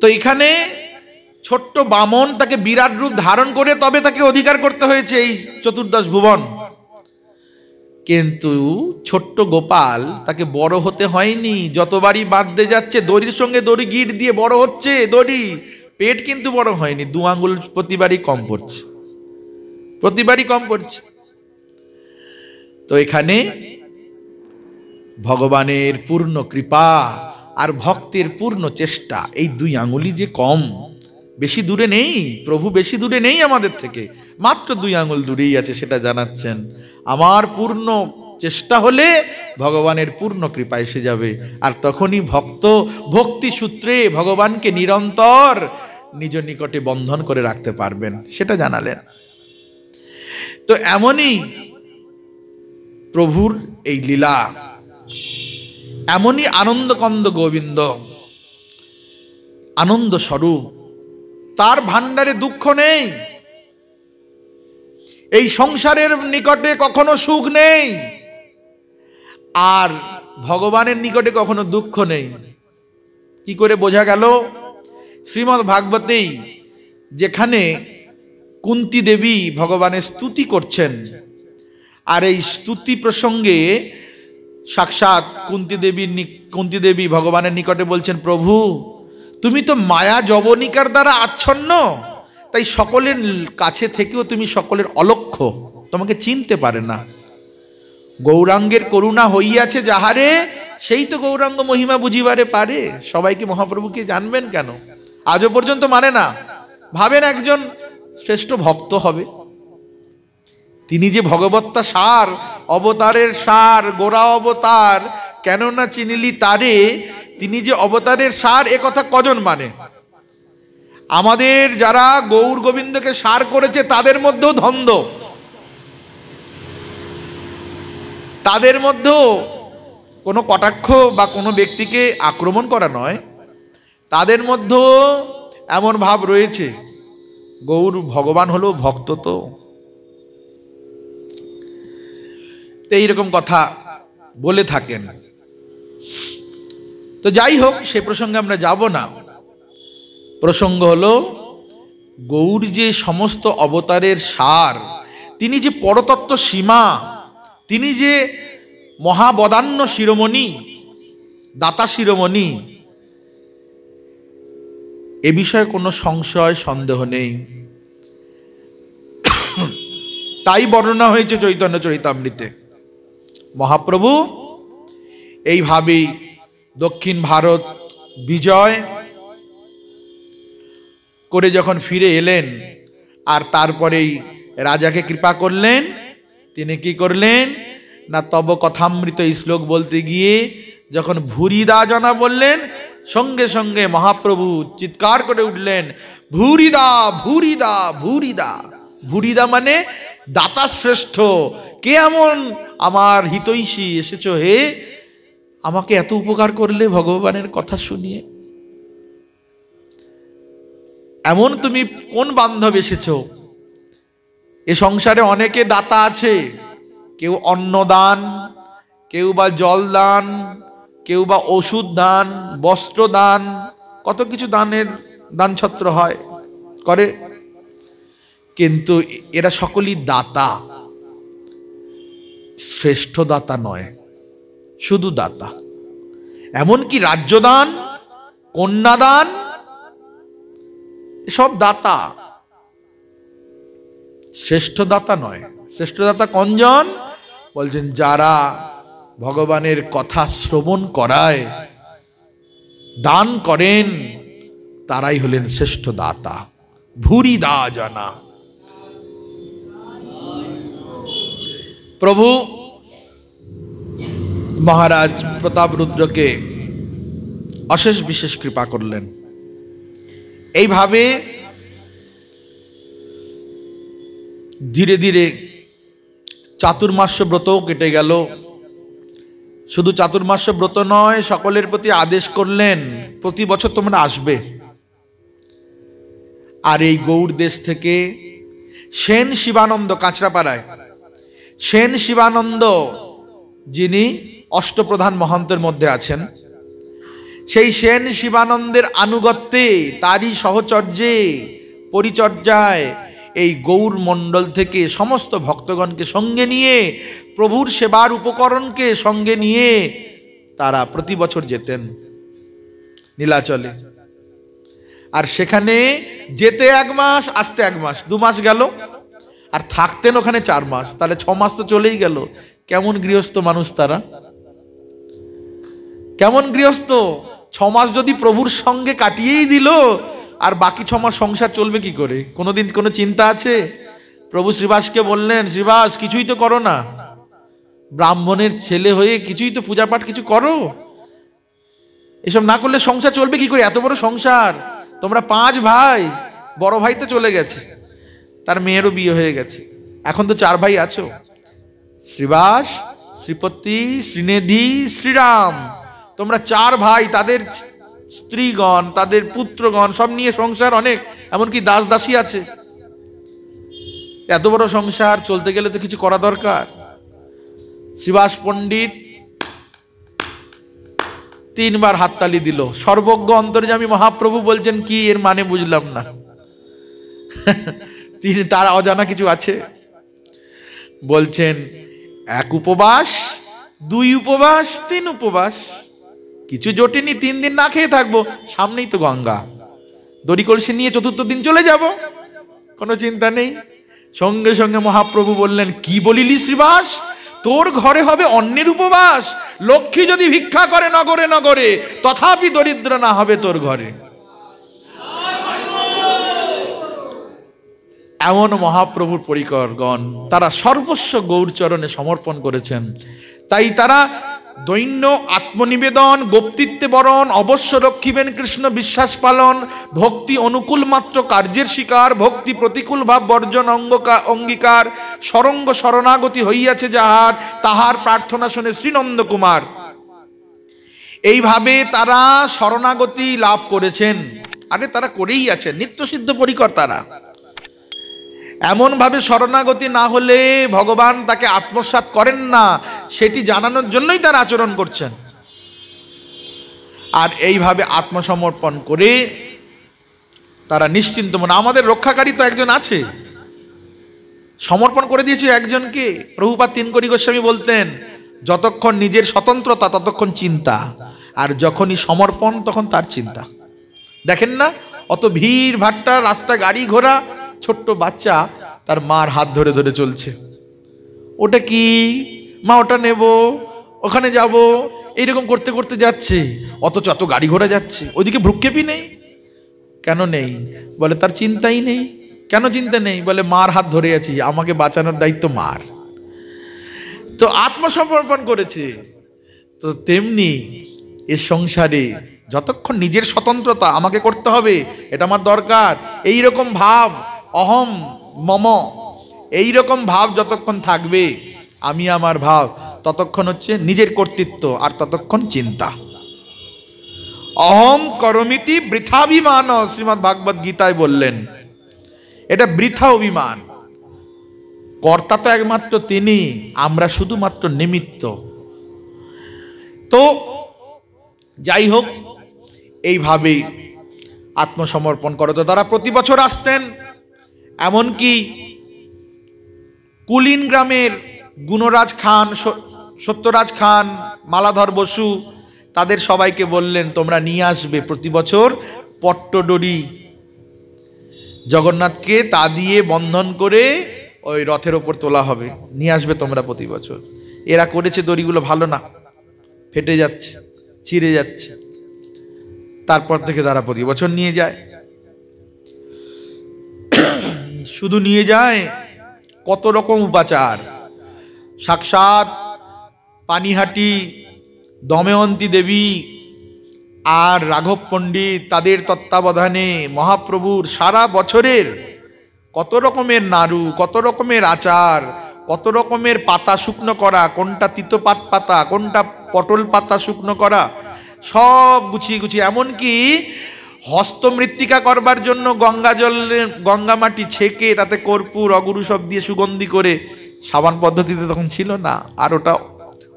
তো এখানে ছোট্ট বামন তাকে বিরাট রূপ ধারণ করে তবে তাকে অধিকার করতে হয়েছে এই চতুর্দশ ভুবন কিন্তু ছোট্ট গোপাল তাকে বড় হতে হয়নি যতবারই বাঁধতে যাচ্ছে দড়ির সঙ্গে দড়ি গিট দিয়ে বড় হচ্ছে দড়ি পেট কিন্তু বড় হয়নি দু আঙুল প্রতিবারই কম পড়ছে প্রতিবারই কম পড়ছে তো এখানে ভগবানের পূর্ণ কৃপা আর ভক্তের পূর্ণ চেষ্টা এই দুই আঙুলি যে কম বেশি দূরে নেই প্রভু বেশি দূরে নেই আমাদের থেকে মাত্র দুই আঙুল দূরেই আছে সেটা জানাচ্ছেন আমার পূর্ণ চেষ্টা হলে ভগবানের পূর্ণ কৃপা এসে যাবে আর তখনই ভক্ত ভক্তি সূত্রে ভগবানকে নিরন্তর নিজ নিকটে বন্ধন করে রাখতে পারবেন সেটা জানালেন তো এমনই প্রভুর এই লীলা এমনই আনন্দকন্দ গোবিন্দ আনন্দ স্বরূপ তার ভাণ্ডারে দুঃখ নেই এই সংসারের নিকটে কখনো সুখ নেই আর ভগবানের নিকটে কখনো দুঃখ নেই কি করে বোঝা গেল শ্রীমদ ভাগবতী যেখানে কুন্তি দেবী ভগবানের স্তুতি করছেন আর এই স্তুতি প্রসঙ্গে সাক্ষাৎ কুন্তি দেবী কুন্তি দেবী ভগবানের নিকটে বলছেন প্রভু তুমি তো মায়া জবনিকার দ্বারা আচ্ছন্ন তাই সকলের কাছে থেকেও তুমি সকলের অলক্ষ তোমাকে চিনতে পারে না গৌরাঙ্গের করুণা হইয়াছে যাহারে সেই তো গৌরাঙ্গ মহিমা বুঝিবারে পারে সবাইকে মহাপ্রভুকে জানবেন কেন আজও পর্যন্ত মানে না ভাবেন একজন শ্রেষ্ঠ ভক্ত হবে তিনি যে ভগবত্তা সার অবতারের সার গোরা অবতার কেননা চিনিলি তারে তিনি যে অবতারের সার এ কথা কজন মানে আমাদের যারা গৌর গোবিন্দকে সার করেছে তাদের মধ্যেও ধন্দ তাদের মধ্যেও কোনো কটাক্ষ বা কোনো ব্যক্তিকে আক্রমণ করা নয় তাদের মধ্যেও এমন ভাব রয়েছে গৌর ভগবান হলো ভক্ত তো এইরকম কথা বলে থাকেন তো যাই হোক সে প্রসঙ্গে আমরা যাব না প্রসঙ্গ হলো গৌর যে সমস্ত অবতারের সার তিনি যে পরতত্ত্ব সীমা তিনি যে মহাবদান্য শিরোমণি দাতা শিরোমণি এ বিষয়ে কোনো সংশয় সন্দেহ নেই তাই বর্ণনা হয়েছে চৈতন্য চরিতামৃতে মহাপ্রভু এইভাবেই দক্ষিণ ভারত বিজয় করে যখন ফিরে এলেন আর তারপরেই রাজাকে কৃপা করলেন তিনি কি করলেন না তব কথামৃত শ্লোক বলতে গিয়ে যখন ভুরিদা জনা বললেন সঙ্গে সঙ্গে মহাপ্রভু চিৎকার করে উঠলেন ভুরিদা ভুরিদা ভুরিদা ভুরিদা মানে দাতা শ্রেষ্ঠ কে এমন আমার হিতৈষী এসেছ হে আমাকে এত উপকার করলে ভগবানের কথা শুনিয়ে এমন তুমি কোন বান্ধব এসেছ এ সংসারে অনেকে দাতা আছে কেউ অন্ন দান কেউ বা জল দান কেউ বা ওষুধ দান বস্ত্র দান কত কিছু দানের দানছত্র হয় করে কিন্তু এরা সকলেই দাতা শ্রেষ্ঠ দাতা নয় শুধু দাতা এমনকি রাজ্যদান কন্যাদান সব দাতা শ্রেষ্ঠ দাতা নয় শ্রেষ্ঠ দাতা কঞ্জন বলছেন যারা ভগবানের কথা শ্রবণ করায় দান করেন তারাই হলেন শ্রেষ্ঠ দাতা ভুরি দা জানা প্রভু মহারাজ প্রতাপ রুদ্রকে অশেষ বিশেষ কৃপা করলেন এইভাবে ধীরে ধীরে চাতুর্মাস ব্রতও কেটে গেল শুধু চাতুর্মাস ব্রত নয় সকলের প্রতি আদেশ করলেন প্রতি বছর তোমরা আসবে আর এই গৌড় দেশ থেকে সেন শিবানন্দ কাঁচরাপাড়ায় সেন শিবানন্দ যিনি অষ্টপ্রধান মহন্তের মধ্যে আছেন সেই সেন শিবানন্দের আনুগত্যে তারই সহচর্যে পরিচর্যায় এই গৌর মণ্ডল থেকে সমস্ত ভক্তগণকে সঙ্গে নিয়ে প্রভুর সেবার উপকরণকে সঙ্গে নিয়ে তারা প্রতি বছর যেতেন নীলাচলে আর সেখানে যেতে এক মাস আসতে এক মাস দু মাস গেল আর থাকতেন ওখানে চার মাস তাহলে ছ মাস তো চলেই গেল কেমন গৃহস্থ মানুষ তারা কেমন গৃহস্থ ছমাস যদি প্রভুর সঙ্গে কাটিয়েই দিল আর বাকি ছমাস সংসার চলবে কি করে কোনোদিন কোনো চিন্তা আছে প্রভু শ্রীবাসকে বললেন শ্রীবাস কিছুই তো করো না ব্রাহ্মণের ছেলে হয়ে কিছুই তো পূজা পাঠ কিছু করো এসব না করলে সংসার চলবে কি করে এত বড় সংসার তোমরা পাঁচ ভাই বড় ভাই তো চলে গেছে তার মেয়েরও বিয়ে হয়ে গেছে এখন তো চার ভাই আছো শ্রীবাস শ্রীপতি শ্রীনেধি শ্রীরাম তোমরা চার ভাই তাদের স্ত্রীগণ তাদের পুত্রগণ সব নিয়ে সংসার অনেক এমনকি দাস দাসী আছে এত বড় সংসার চলতে গেলে তো কিছু করা দরকার শিবাস পণ্ডিত তিনবার হাততালি দিল সর্বজ্ঞ অন্তর্যামী মহাপ্রভু বলছেন কি এর মানে বুঝলাম না তিনি তার অজানা কিছু আছে বলছেন এক উপবাস দুই উপবাস তিন উপবাস কিছু জটিনি তিন দিন না খেয়ে থাকবো সামনেই তো গঙ্গা দড়ি কলসি নিয়ে চতুর্থ দিন চলে যাব কোনো চিন্তা নেই সঙ্গে সঙ্গে মহাপ্রভু বললেন কি বলিলি শ্রীবাস তোর ঘরে হবে অন্যের উপবাস লক্ষ্মী যদি ভিক্ষা করে নগরে নগরে তথাপি দরিদ্র না হবে তোর ঘরে এমন মহাপ্রভুর পরিকরগণ তারা সর্বস্ব গৌরচরণে সমর্পণ করেছেন তাই তারা দৈন্য আত্মনিবেদন গোপ্তিত্বে বরণ অবশ্য রক্ষিবেন কৃষ্ণ বিশ্বাস পালন ভক্তি অনুকূল মাত্র কার্যের শিকার ভক্তি প্রতিকূল ভাব বর্জন অঙ্গীকার সরঙ্গ শরণাগতি হইয়াছে যাহার তাহার প্রার্থনা শুনে শ্রীনন্দ কুমার এইভাবে তারা শরণাগতি লাভ করেছেন আরে তারা করেই আছেন সিদ্ধ পরিকর তারা এমনভাবে শরণাগতি না হলে ভগবান তাকে আত্মসাত করেন না সেটি জানানোর জন্যই তার আচরণ করছেন আর এইভাবে আত্মসমর্পণ করে তারা নিশ্চিন্ত মনে আমাদের রক্ষাকারী তো একজন আছে সমর্পণ করে দিয়েছি একজনকে প্রভুপাত তিন করি গোস্বামী বলতেন যতক্ষণ নিজের স্বতন্ত্রতা ততক্ষণ চিন্তা আর যখনই সমর্পণ তখন তার চিন্তা দেখেন না অত ভিড় ভাট্টা রাস্তা গাড়ি ঘোড়া ছোট্ট বাচ্চা তার মার হাত ধরে ধরে চলছে ওটা কি মা ওটা নেব ওখানে যাব এইরকম করতে করতে যাচ্ছে অথচ এত গাড়ি ঘোড়া যাচ্ছে ওইদিকে ভ্রুক্ষেপই নেই কেন নেই বলে তার চিন্তাই নেই কেন চিন্তা নেই বলে মার হাত ধরে আছি আমাকে বাঁচানোর দায়িত্ব মার তো আত্মসমর্পণ করেছে তো তেমনি এ সংসারে যতক্ষণ নিজের স্বতন্ত্রতা আমাকে করতে হবে এটা আমার দরকার এই রকম ভাব অহম মম এই রকম ভাব যতক্ষণ থাকবে আমি আমার ভাব ততক্ষণ হচ্ছে নিজের কর্তৃত্ব আর ততক্ষণ চিন্তা অহম করমিতি বৃথাভিমান শ্রীমদ ভাগবত গীতায় বললেন এটা বৃথা অভিমান কর্তা তো একমাত্র তিনি আমরা শুধুমাত্র নিমিত্ত তো যাই হোক এইভাবেই আত্মসমর্পণ করো তো তারা প্রতি বছর আসতেন এমনকি কুলিন গ্রামের গুণরাজ খান সত্যরাজ খান মালাধর বসু তাদের সবাইকে বললেন তোমরা নিয়ে আসবে প্রতি বছর পট্টডরি জগন্নাথকে তা দিয়ে বন্ধন করে ওই রথের ওপর তোলা হবে নিয়ে আসবে তোমরা প্রতি বছর এরা করেছে দড়িগুলো ভালো না ফেটে যাচ্ছে ছিঁড়ে যাচ্ছে তারপর থেকে তারা প্রতি বছর নিয়ে যায় শুধু নিয়ে যায় কত রকম উপাচার সাক্ষাৎ পানিহাটি দমেয়ন্তী দেবী আর রাঘব পণ্ডিত তাদের তত্ত্বাবধানে মহাপ্রভুর সারা বছরের কত রকমের নাড়ু কত রকমের আচার কত রকমের পাতা শুকনো করা কোনটা তিতপাত পাতা কোনটা পটল পাতা শুকনো করা সব গুছিয়ে গুছিয়ে এমনকি হস্তমৃত্তিকা করবার জন্য গঙ্গা জল গঙ্গা মাটি ছেঁকে তাতে কর্পূর অগুরু সব দিয়ে সুগন্ধি করে সাবান পদ্ধতিতে তখন ছিল না আর ওটা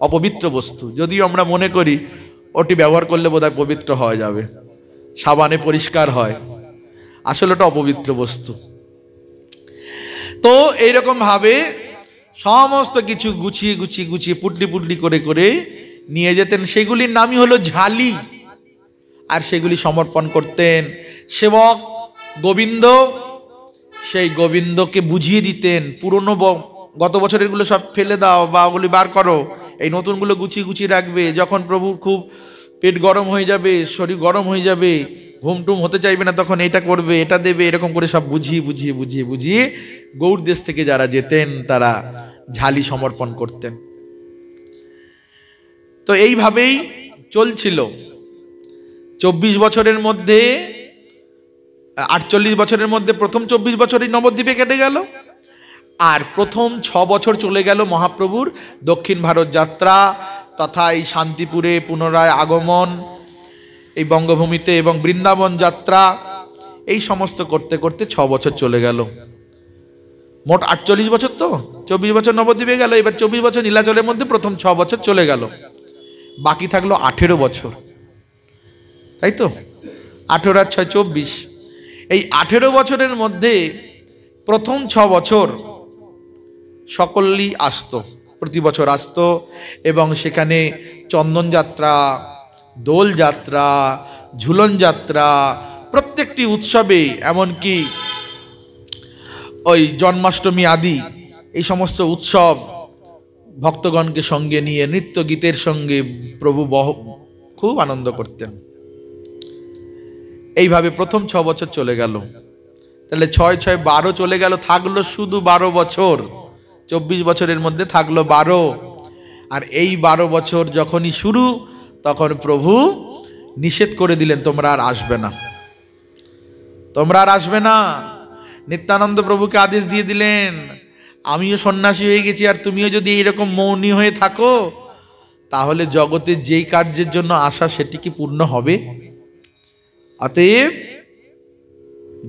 অপবিত্র বস্তু যদিও আমরা মনে করি ওটি ব্যবহার করলে বোধহয় পবিত্র হয়ে যাবে সাবানে পরিষ্কার হয় আসলে ওটা অপবিত্র বস্তু তো এইরকমভাবে সমস্ত কিছু গুছিয়ে গুছিয়ে গুছিয়ে পুটলি পুটলি করে করে নিয়ে যেতেন সেগুলির নামই হলো ঝালি আর সেগুলি সমর্পণ করতেন সেবক গোবিন্দ সেই গোবিন্দকে বুঝিয়ে দিতেন পুরনো গত বছরেরগুলো সব ফেলে দাও বা ওগুলি বার করো এই নতুনগুলো গুছিয়ে গুছিয়ে রাখবে যখন প্রভু খুব পেট গরম হয়ে যাবে শরীর গরম হয়ে যাবে ঘুমটুম হতে চাইবে না তখন এটা করবে এটা দেবে এরকম করে সব বুঝিয়ে বুঝিয়ে বুঝিয়ে বুঝিয়ে গৌর দেশ থেকে যারা যেতেন তারা ঝালি সমর্পণ করতেন তো এইভাবেই চলছিল চব্বিশ বছরের মধ্যে আটচল্লিশ বছরের মধ্যে প্রথম চব্বিশ বছরই নবদ্বীপে কেটে গেল আর প্রথম ছ বছর চলে গেল মহাপ্রভুর দক্ষিণ ভারত যাত্রা তথা এই শান্তিপুরে পুনরায় আগমন এই বঙ্গভূমিতে এবং বৃন্দাবন যাত্রা এই সমস্ত করতে করতে ছ বছর চলে গেল মোট আটচল্লিশ বছর তো চব্বিশ বছর নবদ্বীপে গেল এবার চব্বিশ বছর নীলাচলের মধ্যে প্রথম ছ বছর চলে গেল বাকি থাকলো আঠেরো বছর তাই তো আঠেরো আর ছয় চব্বিশ এই আঠেরো বছরের মধ্যে প্রথম ছ বছর সকলেই আসত প্রতি বছর আসত এবং সেখানে চন্দন যাত্রা দোল যাত্রা ঝুলন যাত্রা প্রত্যেকটি উৎসবে এমনকি ওই জন্মাষ্টমী আদি এই সমস্ত উৎসব ভক্তগণকে সঙ্গে নিয়ে নৃত্য গীতের সঙ্গে প্রভু বহ খুব আনন্দ করতেন এইভাবে প্রথম ছ বছর চলে গেল তাহলে ছয় ছয় বারো চলে গেল থাকলো শুধু বারো বছর চব্বিশ বছরের মধ্যে থাকলো বারো আর এই বারো বছর যখনই শুরু তখন প্রভু নিষেধ করে দিলেন তোমরা আর আসবে না তোমরা আর আসবে না নিত্যানন্দ প্রভুকে আদেশ দিয়ে দিলেন আমিও সন্ন্যাসী হয়ে গেছি আর তুমিও যদি এইরকম মৌনী হয়ে থাকো তাহলে জগতে যেই কার্যের জন্য আসা সেটি কি পূর্ণ হবে অতএব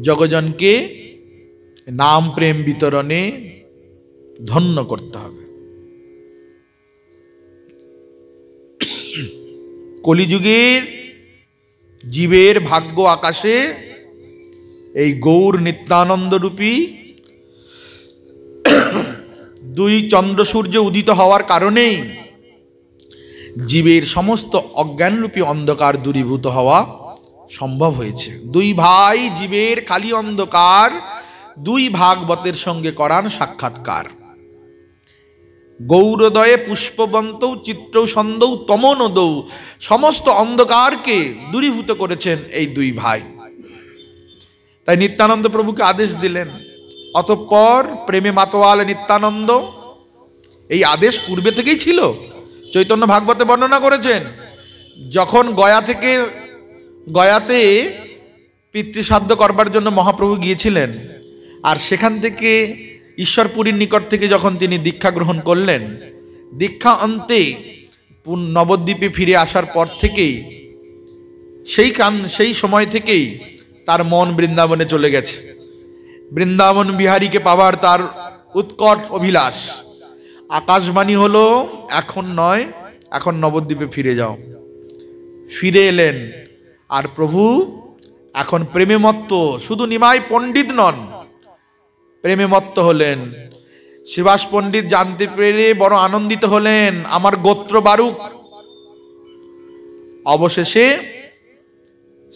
জগজনকে নাম প্রেম বিতরণে ধন্য করতে হবে কলিযুগের জীবের ভাগ্য আকাশে এই গৌর নিত্যানন্দরূপী দুই চন্দ্র সূর্য উদিত হওয়ার কারণেই জীবের সমস্ত অজ্ঞানরূপী অন্ধকার দূরীভূত হওয়া সম্ভব হয়েছে দুই ভাই জীবের খালি অন্ধকার দুই ভাগবতের সঙ্গে করান সাক্ষাৎকার গৌরদয়ে পুষ্পবন্ত চিত্র সন্দৌ তমনদৌ সমস্ত অন্ধকারকে দূরীভূত করেছেন এই দুই ভাই তাই নিত্যানন্দ প্রভুকে আদেশ দিলেন অতঃপর প্রেমে মাতোয়াল নিত্যানন্দ এই আদেশ পূর্বে থেকেই ছিল চৈতন্য ভাগবতে বর্ণনা করেছেন যখন গয়া থেকে গয়াতে পিতৃসাধ্য করবার জন্য মহাপ্রভু গিয়েছিলেন আর সেখান থেকে ঈশ্বরপুরীর নিকট থেকে যখন তিনি দীক্ষা গ্রহণ করলেন দীক্ষা অন্তে নবদ্বীপে ফিরে আসার পর থেকেই সেই কান সেই সময় থেকেই তার মন বৃন্দাবনে চলে গেছে বৃন্দাবন বিহারীকে পাওয়ার তার উৎকট অভিলাষ আকাশবাণী হলো এখন নয় এখন নবদ্বীপে ফিরে যাও ফিরে এলেন আর প্রভু এখন প্রেমে মত্ত শুধু নিমাই পণ্ডিত নন প্রেমে মত্ত হলেন শিবাস পণ্ডিত জানতে পেরে বড় আনন্দিত হলেন আমার গোত্র বারুক অবশেষে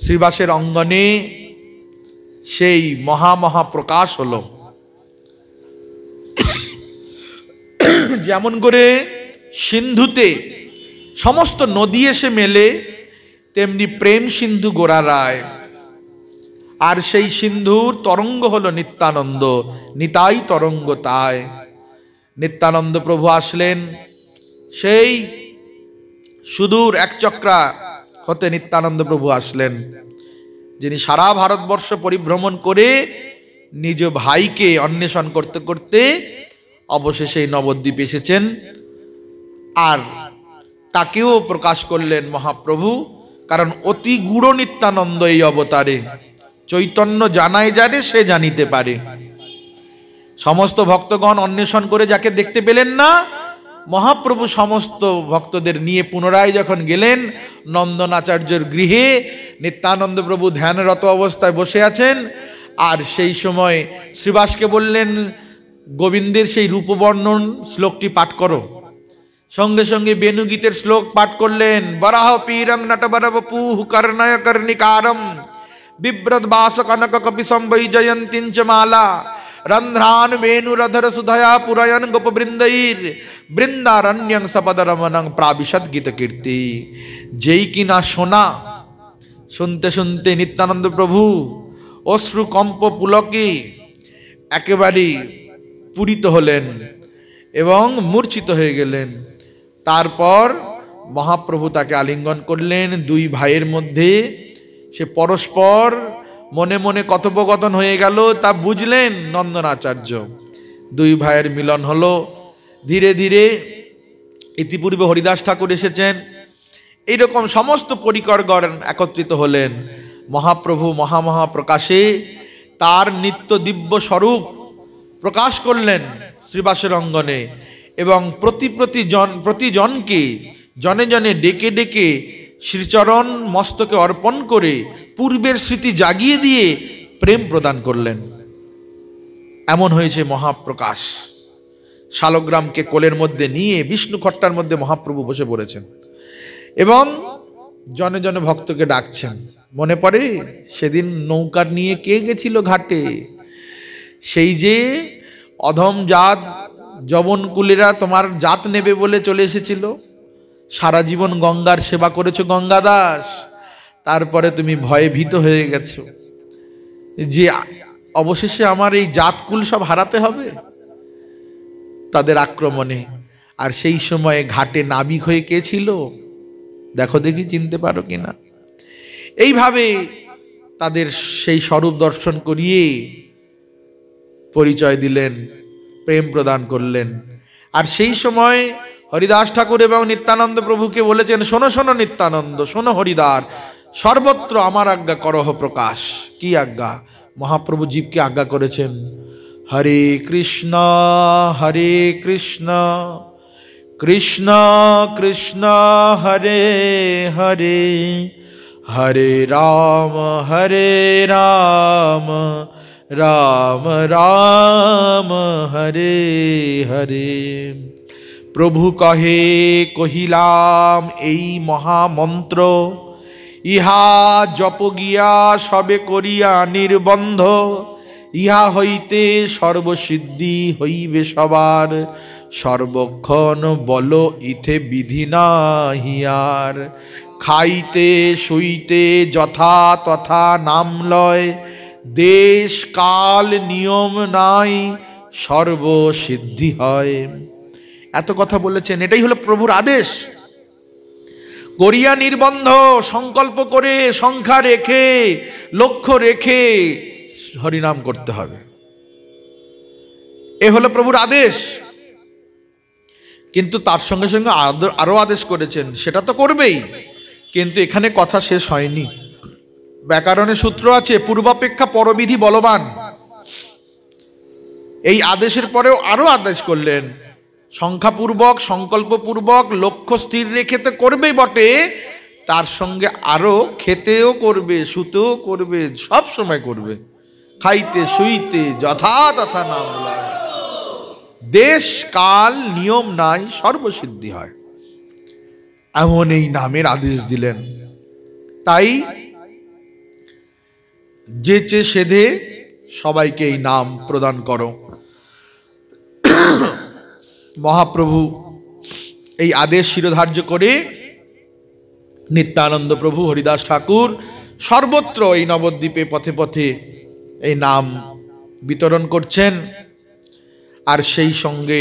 শ্রীবাসের অঙ্গনে সেই মহা মহা প্রকাশ হলো যেমন করে সিন্ধুতে সমস্ত নদী এসে মেলে তেমনি প্রেম সিন্ধু গোড়া রায় আর সেই সিন্ধুর তরঙ্গ হল নিত্যানন্দ নিতাই তরঙ্গ তায় নিত্যানন্দ প্রভু আসলেন সেই সুদূর এক চক্রা হতে নিত্যানন্দ প্রভু আসলেন যিনি সারা ভারতবর্ষ পরিভ্রমণ করে নিজ ভাইকে অন্বেষণ করতে করতে অবশেষে নবদ্বীপ এসেছেন আর তাকেও প্রকাশ করলেন মহাপ্রভু কারণ অতি গুড় নিত্যানন্দ এই অবতারে চৈতন্য জানায় যারে সে জানিতে পারে সমস্ত ভক্তগণ অন্বেষণ করে যাকে দেখতে পেলেন না মহাপ্রভু সমস্ত ভক্তদের নিয়ে পুনরায় যখন গেলেন নন্দনাচার্যের গৃহে নিত্যানন্দ প্রভু ধ্যানরত অবস্থায় বসে আছেন আর সেই সময় শ্রীবাসকে বললেন গোবিন্দের সেই রূপবর্ণন শ্লোকটি পাঠ করো সঙ্গে সঙ্গে বেনুগীতের শ্লোক পাঠ করলেন বরাহ পীরং নটবরব পুহ কর্ণয় কর্ণিকারম বিব্রত বাস কনক কপি সম্বৈ জয়ন্তিঞ্চ মালা রন্ধ্রান বেণুরধর সুধয়া পুরয়ন বৃন্দৈর বৃন্দারণ্যং সপদ রমনং প্রাবিশদ গীত কীর্তি যেই কিনা শোনা শুনতে শুনতে নিত্যানন্দ প্রভু অশ্রু কম্প পুলকে একেবারে পুরিত হলেন এবং মূর্ছিত হয়ে গেলেন তারপর মহাপ্রভু তাকে আলিঙ্গন করলেন দুই ভাইয়ের মধ্যে সে পরস্পর মনে মনে কথোপকথন হয়ে গেল তা বুঝলেন নন্দনাচার্য দুই ভাইয়ের মিলন হল ধীরে ধীরে ইতিপূর্বে হরিদাস ঠাকুর এসেছেন এইরকম সমস্ত পরিকরগণ একত্রিত হলেন মহাপ্রভু মহামহা প্রকাশে তার নিত্য দিব্য স্বরূপ প্রকাশ করলেন শ্রীবাসের অঙ্গনে এবং প্রতি প্রতি জন প্রতিজনকে জনে জনে ডেকে ডেকে শ্রীচরণ মস্তকে অর্পণ করে পূর্বের স্মৃতি জাগিয়ে দিয়ে প্রেম প্রদান করলেন এমন হয়েছে মহাপ্রকাশ শালগ্রামকে কোলের মধ্যে নিয়ে বিষ্ণু খট্টার মধ্যে মহাপ্রভু বসে পড়েছেন এবং জনে জনে ভক্তকে ডাকছেন মনে পড়ে সেদিন নৌকার নিয়ে কে গেছিল ঘাটে সেই যে অধম জাত জবনকুলেরা তোমার জাত নেবে বলে চলে এসেছিল সারা জীবন গঙ্গার সেবা করেছো গঙ্গা দাস তারপরে তুমি ভয়ে ভীত হয়ে গেছো যে অবশেষে আমার এই জাতকুল সব হারাতে হবে তাদের আক্রমণে আর সেই সময়ে ঘাটে নাবিক হয়ে কে ছিল দেখো দেখি চিনতে পারো কিনা এইভাবে তাদের সেই স্বরূপ দর্শন করিয়ে পরিচয় দিলেন প্রেম প্রদান করলেন আর সেই সময় হরিদাস ঠাকুর এবং নিত্যানন্দ প্রভুকে বলেছেন শোনো শোনো নিত্যানন্দ শোনো হরিদার সর্বত্র আমার আজ্ঞা করহ প্রকাশ কি আজ্ঞা মহাপ্রভু জীবকে আজ্ঞা করেছেন হরে কৃষ্ণ হরে কৃষ্ণ কৃষ্ণ কৃষ্ণ হরে হরে হরে রাম হরে রাম রাম রাম হরে হরে প্রভু কহে কহিলাম এই মহামন্ত্র ইহা জপ গিয়া সবে করিয়া নির্বন্ধ ইহা হইতে সর্বসিদ্ধি হইবে সবার সর্বক্ষণ বল ইথে বিধি না হিয়ার খাইতে শুইতে যথা তথা নাম লয় দেশ কাল নিয়ম নাই সর্বসিদ্ধি হয় এত কথা বলেছেন এটাই হলো প্রভুর আদেশ করিয়া নির্বন্ধ সংকল্প করে সংখ্যা রেখে লক্ষ্য রেখে হরিনাম করতে হবে এ হলো প্রভুর আদেশ কিন্তু তার সঙ্গে সঙ্গে আরো আদেশ করেছেন সেটা তো করবেই কিন্তু এখানে কথা শেষ হয়নি ব্যাকরণের সূত্র আছে পূর্বাপেক্ষা পরবিধি বলবান এই আদেশের পরেও আরও আদেশ করলেন সংখ্যাপূর্বক সংকল্পপূর্বক লক্ষ্য স্থির রেখে তো করবেই বটে তার সঙ্গে আরও খেতেও করবে শুতেও করবে সব সময় করবে খাইতে শুইতে যথা তথা নাম দেশ কাল নিয়ম নাই সর্বসিদ্ধি হয় এমন এই নামের আদেশ দিলেন তাই যে চে সেধে সবাইকে এই নাম প্রদান করো মহাপ্রভু এই আদেশ শিরোধার্য করে নিত্যানন্দ প্রভু হরিদাস ঠাকুর সর্বত্র এই নবদ্বীপে পথে পথে এই নাম বিতরণ করছেন আর সেই সঙ্গে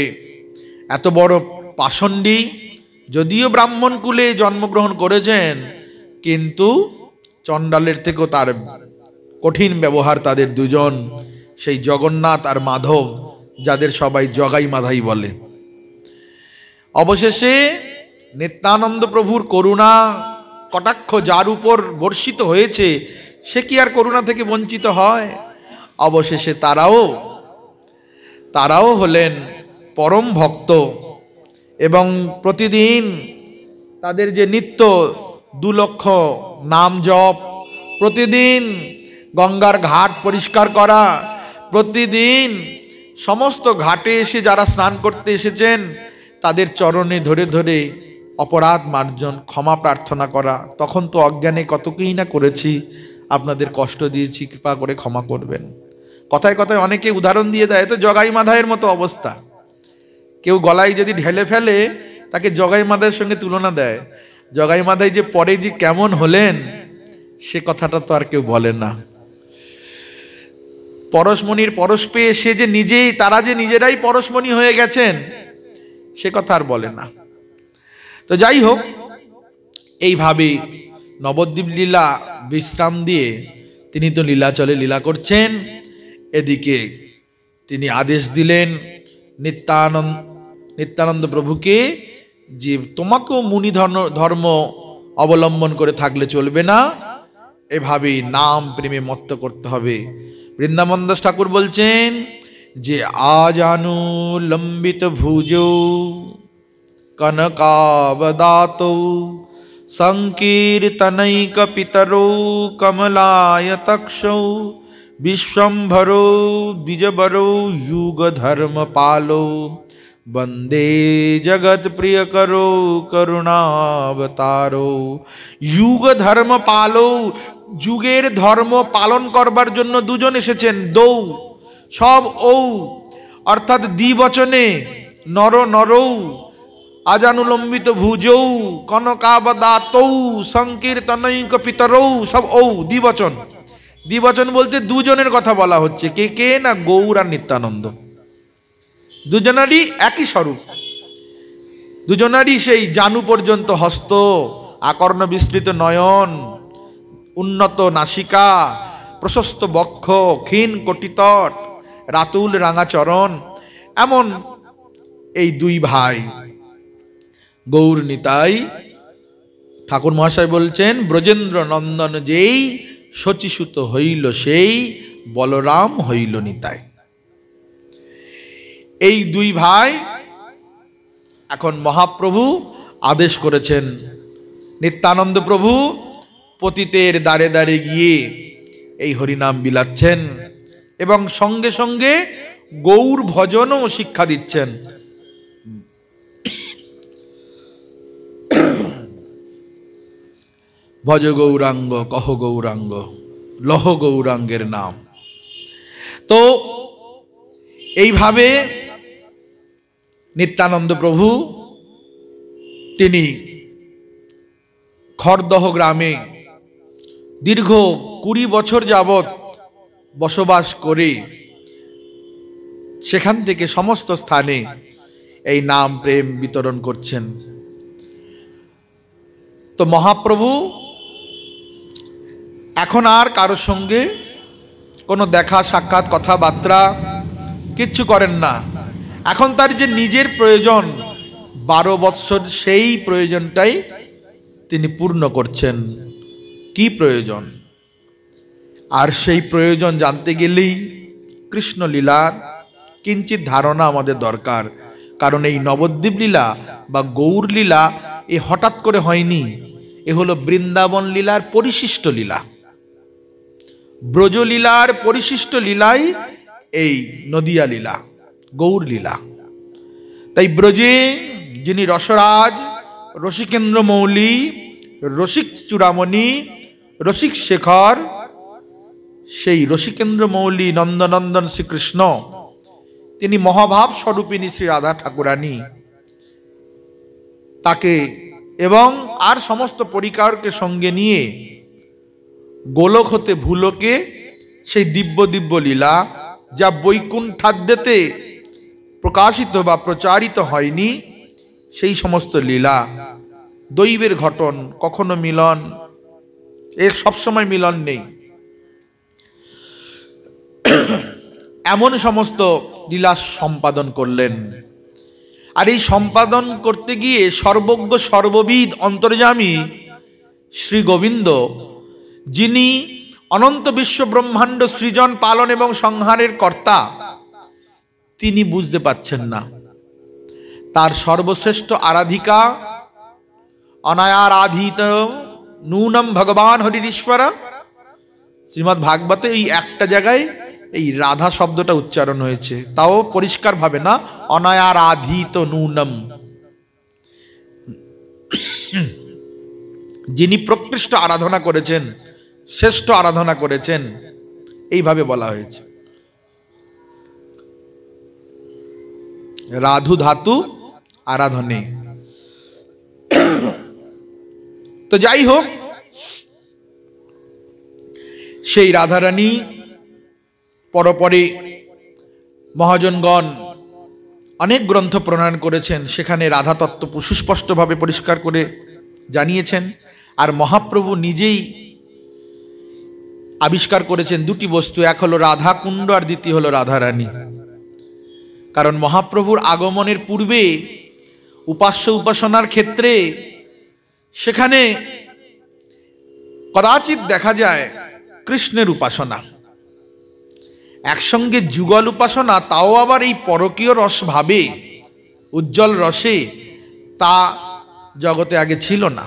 এত বড় পাষণ্ডী যদিও ব্রাহ্মণ কুলে জন্মগ্রহণ করেছেন কিন্তু চণ্ডালের থেকেও তার কঠিন ব্যবহার তাদের দুজন সেই জগন্নাথ আর মাধব যাদের সবাই জগাই মাধাই বলে অবশেষে নিত্যানন্দ প্রভুর করুণা কটাক্ষ যার উপর বর্ষিত হয়েছে সে কি আর করুণা থেকে বঞ্চিত হয় অবশেষে তারাও তারাও হলেন পরম ভক্ত এবং প্রতিদিন তাদের যে নিত্য দু লক্ষ নাম জপ প্রতিদিন গঙ্গার ঘাট পরিষ্কার করা প্রতিদিন সমস্ত ঘাটে এসে যারা স্নান করতে এসেছেন তাদের চরণে ধরে ধরে অপরাধ মার্জন ক্ষমা প্রার্থনা করা তখন তো অজ্ঞানে কতকেই না করেছি আপনাদের কষ্ট দিয়েছি কৃপা করে ক্ষমা করবেন কথায় কথায় অনেকে উদাহরণ দিয়ে দেয় তো জগাই মাধায়ের মতো অবস্থা কেউ গলায় যদি ঢেলে ফেলে তাকে জগাই মাধায়ের সঙ্গে তুলনা দেয় জগাই মাধাই যে পরে যে কেমন হলেন সে কথাটা তো আর কেউ বলে না পরশমণির পরশ পেয়ে সে যে নিজেই তারা যে নিজেরাই পরশমণি হয়ে গেছেন সে কথা আর বলে না তো যাই হোক এইভাবে নবদ্বীপ লীলা বিশ্রাম দিয়ে তিনি তো লীলাচলে লীলা করছেন এদিকে তিনি আদেশ দিলেন নিত্যানন্দ নিত্যানন্দ প্রভুকে যে তোমাকেও মুনি ধর্ম ধর্ম অবলম্বন করে থাকলে চলবে না এভাবেই নাম প্রেমে মত্ত করতে হবে वृंदावन दास ठाकुर जे आजानु लंबित भुज कनकावदात संकर्तन पितरो कमलाय तक्ष विश्वभरो बिजबरो युग धर्म पालो वंदे जगत प्रिय करो करुणावतारो युग धर्म पालो যুগের ধর্ম পালন করবার জন্য দুজন এসেছেন দৌ সব ঔ অর্থাৎ দ্বিবচনে নর নরৌ আজানুলম্বিত ভুজৌ কনকাবদাতৌ সংকীর্তনৈক পিতরৌ সব ঔ দ্বিবচন দ্বিবচন বলতে দুজনের কথা বলা হচ্ছে কে কে না গৌর আর নিত্যানন্দ দুজনারই একই স্বরূপ দুজনারই সেই জানু পর্যন্ত হস্ত আকর্ণ বিস্তৃত নয়ন উন্নত নাসিকা প্রশস্ত বক্ষ ক্ষীণ কটিতট রাতুল রাঙাচরণ এমন এই দুই ভাই গৌর নিতাই ঠাকুর মহাশয় বলছেন ব্রজেন্দ্র নন্দন যেই শচিসূত হইল সেই বলরাম হইল নিতাই এই দুই ভাই এখন মহাপ্রভু আদেশ করেছেন নিত্যানন্দ প্রভু পতিতের দ্বারে দ্বারে গিয়ে এই হরিনাম বিলাচ্ছেন এবং সঙ্গে সঙ্গে গৌর ভজনও শিক্ষা দিচ্ছেন ভজ গৌরাঙ্গ কহ গৌরাঙ্গ লহ গৌরাঙ্গের নাম তো এইভাবে নিত্যানন্দ প্রভু তিনি খড়দহ গ্রামে দীর্ঘ কুড়ি বছর যাবৎ বসবাস করে সেখান থেকে সমস্ত স্থানে এই নাম প্রেম বিতরণ করছেন তো মহাপ্রভু এখন আর কারোর সঙ্গে কোনো দেখা সাক্ষাৎ কথাবার্তা কিচ্ছু করেন না এখন তার যে নিজের প্রয়োজন বারো বৎসর সেই প্রয়োজনটাই তিনি পূর্ণ করছেন কি প্রয়োজন আর সেই প্রয়োজন জানতে গেলেই কৃষ্ণলীলার কিঞ্চিত ধারণা আমাদের দরকার কারণ এই নবদ্বীপ লীলা বা গৌর লীলা এ হঠাৎ করে হয়নি এ হলো বৃন্দাবন লীলার পরিশিষ্ট লীলা ব্রজলীলার পরিশিষ্ট লীলাই এই নদিয়া লীলা গৌর লীলা তাই ব্রজে যিনি রসরাজ রসিকেন্দ্র মৌলি রসিক চূড়ামণি রসিক শেখর সেই রসিকেন্দ্র মৌলি নন্দনন্দন শ্রীকৃষ্ণ তিনি মহাভাব স্বরূপিনী শ্রী রাধা ঠাকুরানী তাকে এবং আর সমস্ত পরিকারকে সঙ্গে নিয়ে গোলক হতে ভুলোকে সেই দিব্য দিব্য লীলা যা বৈকুণ্ঠাদ্যেতে প্রকাশিত বা প্রচারিত হয়নি সেই সমস্ত লীলা দৈবের ঘটন কখনো মিলন এর সবসময় মিলন নেই এমন সমস্ত লীলা সম্পাদন করলেন আর এই সম্পাদন করতে গিয়ে সর্বজ্ঞ সর্ববিদ অন্তর্জামী শ্রী গোবিন্দ যিনি অনন্ত বিশ্ব ব্রহ্মাণ্ড সৃজন পালন এবং সংহারের কর্তা তিনি বুঝতে পাচ্ছেন না তার সর্বশ্রেষ্ঠ আরাধিকা অনায়ারাধিত নুনম ভগবান হরির ঈশ্বরা শ্রীমৎ ভাগবতে এই একটা জায়গায় এই রাধা শব্দটা উচ্চারণ হয়েছে তাও পরিষ্কারভাবে না অনায়ারাধিত নুনম যিনি প্রকৃষ্ট আরাধনা করেছেন শ্রেষ্ঠ আরাধনা করেছেন এইভাবে বলা হয়েছে রাধু ধাতু আরাধনে তো যাই হোক সেই রাধারানী পরপরে মহাজনগণ অনেক গ্রন্থ প্রণয়ন করেছেন সেখানে রাধা তত্ত্ব সুস্পষ্টভাবে পরিষ্কার করে জানিয়েছেন আর মহাপ্রভু নিজেই আবিষ্কার করেছেন দুটি বস্তু এক হলো রাধা কুণ্ড আর দ্বিতীয় হলো রাধারানী কারণ মহাপ্রভুর আগমনের পূর্বে উপাস্য উপাসনার ক্ষেত্রে সেখানে কদাচিৎ দেখা যায় কৃষ্ণের উপাসনা একসঙ্গে যুগল উপাসনা তাও আবার এই পরকীয় রস ভাবে উজ্জ্বল রসে তা জগতে আগে ছিল না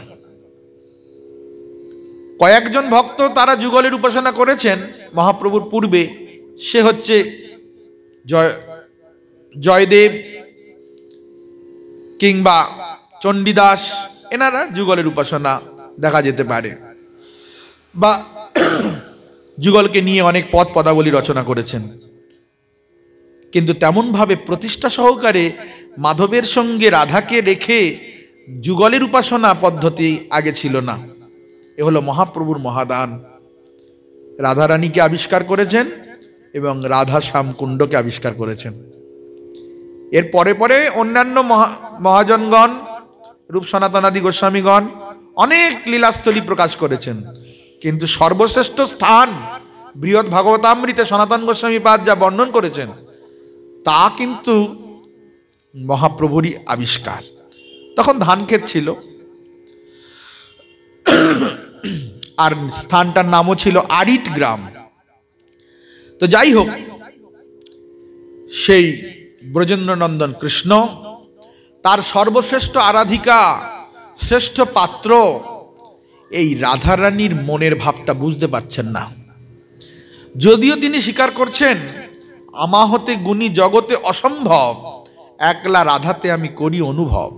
কয়েকজন ভক্ত তারা যুগলের উপাসনা করেছেন মহাপ্রভুর পূর্বে সে হচ্ছে জয় জয়দেব কিংবা চণ্ডীদাস এনারা যুগলের উপাসনা দেখা যেতে পারে বা যুগলকে নিয়ে অনেক পদ পদাবলী রচনা করেছেন কিন্তু তেমনভাবে প্রতিষ্ঠা সহকারে মাধবের সঙ্গে রাধাকে রেখে যুগলের উপাসনা পদ্ধতি আগে ছিল না এ হলো মহাপ্রভুর মহাদান রাধারানীকে আবিষ্কার করেছেন এবং রাধা শ্যামকুণ্ডকে আবিষ্কার করেছেন এর পরে পরে অন্যান্য মহাজনগণ রূপ সনাতনাদি গোস্বামীগণ অনেক লীলাস্থলী প্রকাশ করেছেন কিন্তু সর্বশ্রেষ্ঠ স্থান বৃহৎ ভাগবতামৃতে সনাতন গোস্বামী পাদ যা বর্ণন করেছেন তা কিন্তু মহাপ্রভুরই আবিষ্কার তখন ধান ক্ষেত ছিল আর স্থানটার নামও ছিল আরিট গ্রাম তো যাই হোক সেই ব্রজেন্দ্রনন্দন কৃষ্ণ তার সর্বশ্রেষ্ঠ আরাধিকা শ্রেষ্ঠ পাত্র এই রাধারানীর মনের ভাবটা বুঝতে পারছেন না যদিও তিনি স্বীকার করছেন আমা হতে গুণী জগতে অসম্ভব একলা রাধাতে আমি করি অনুভব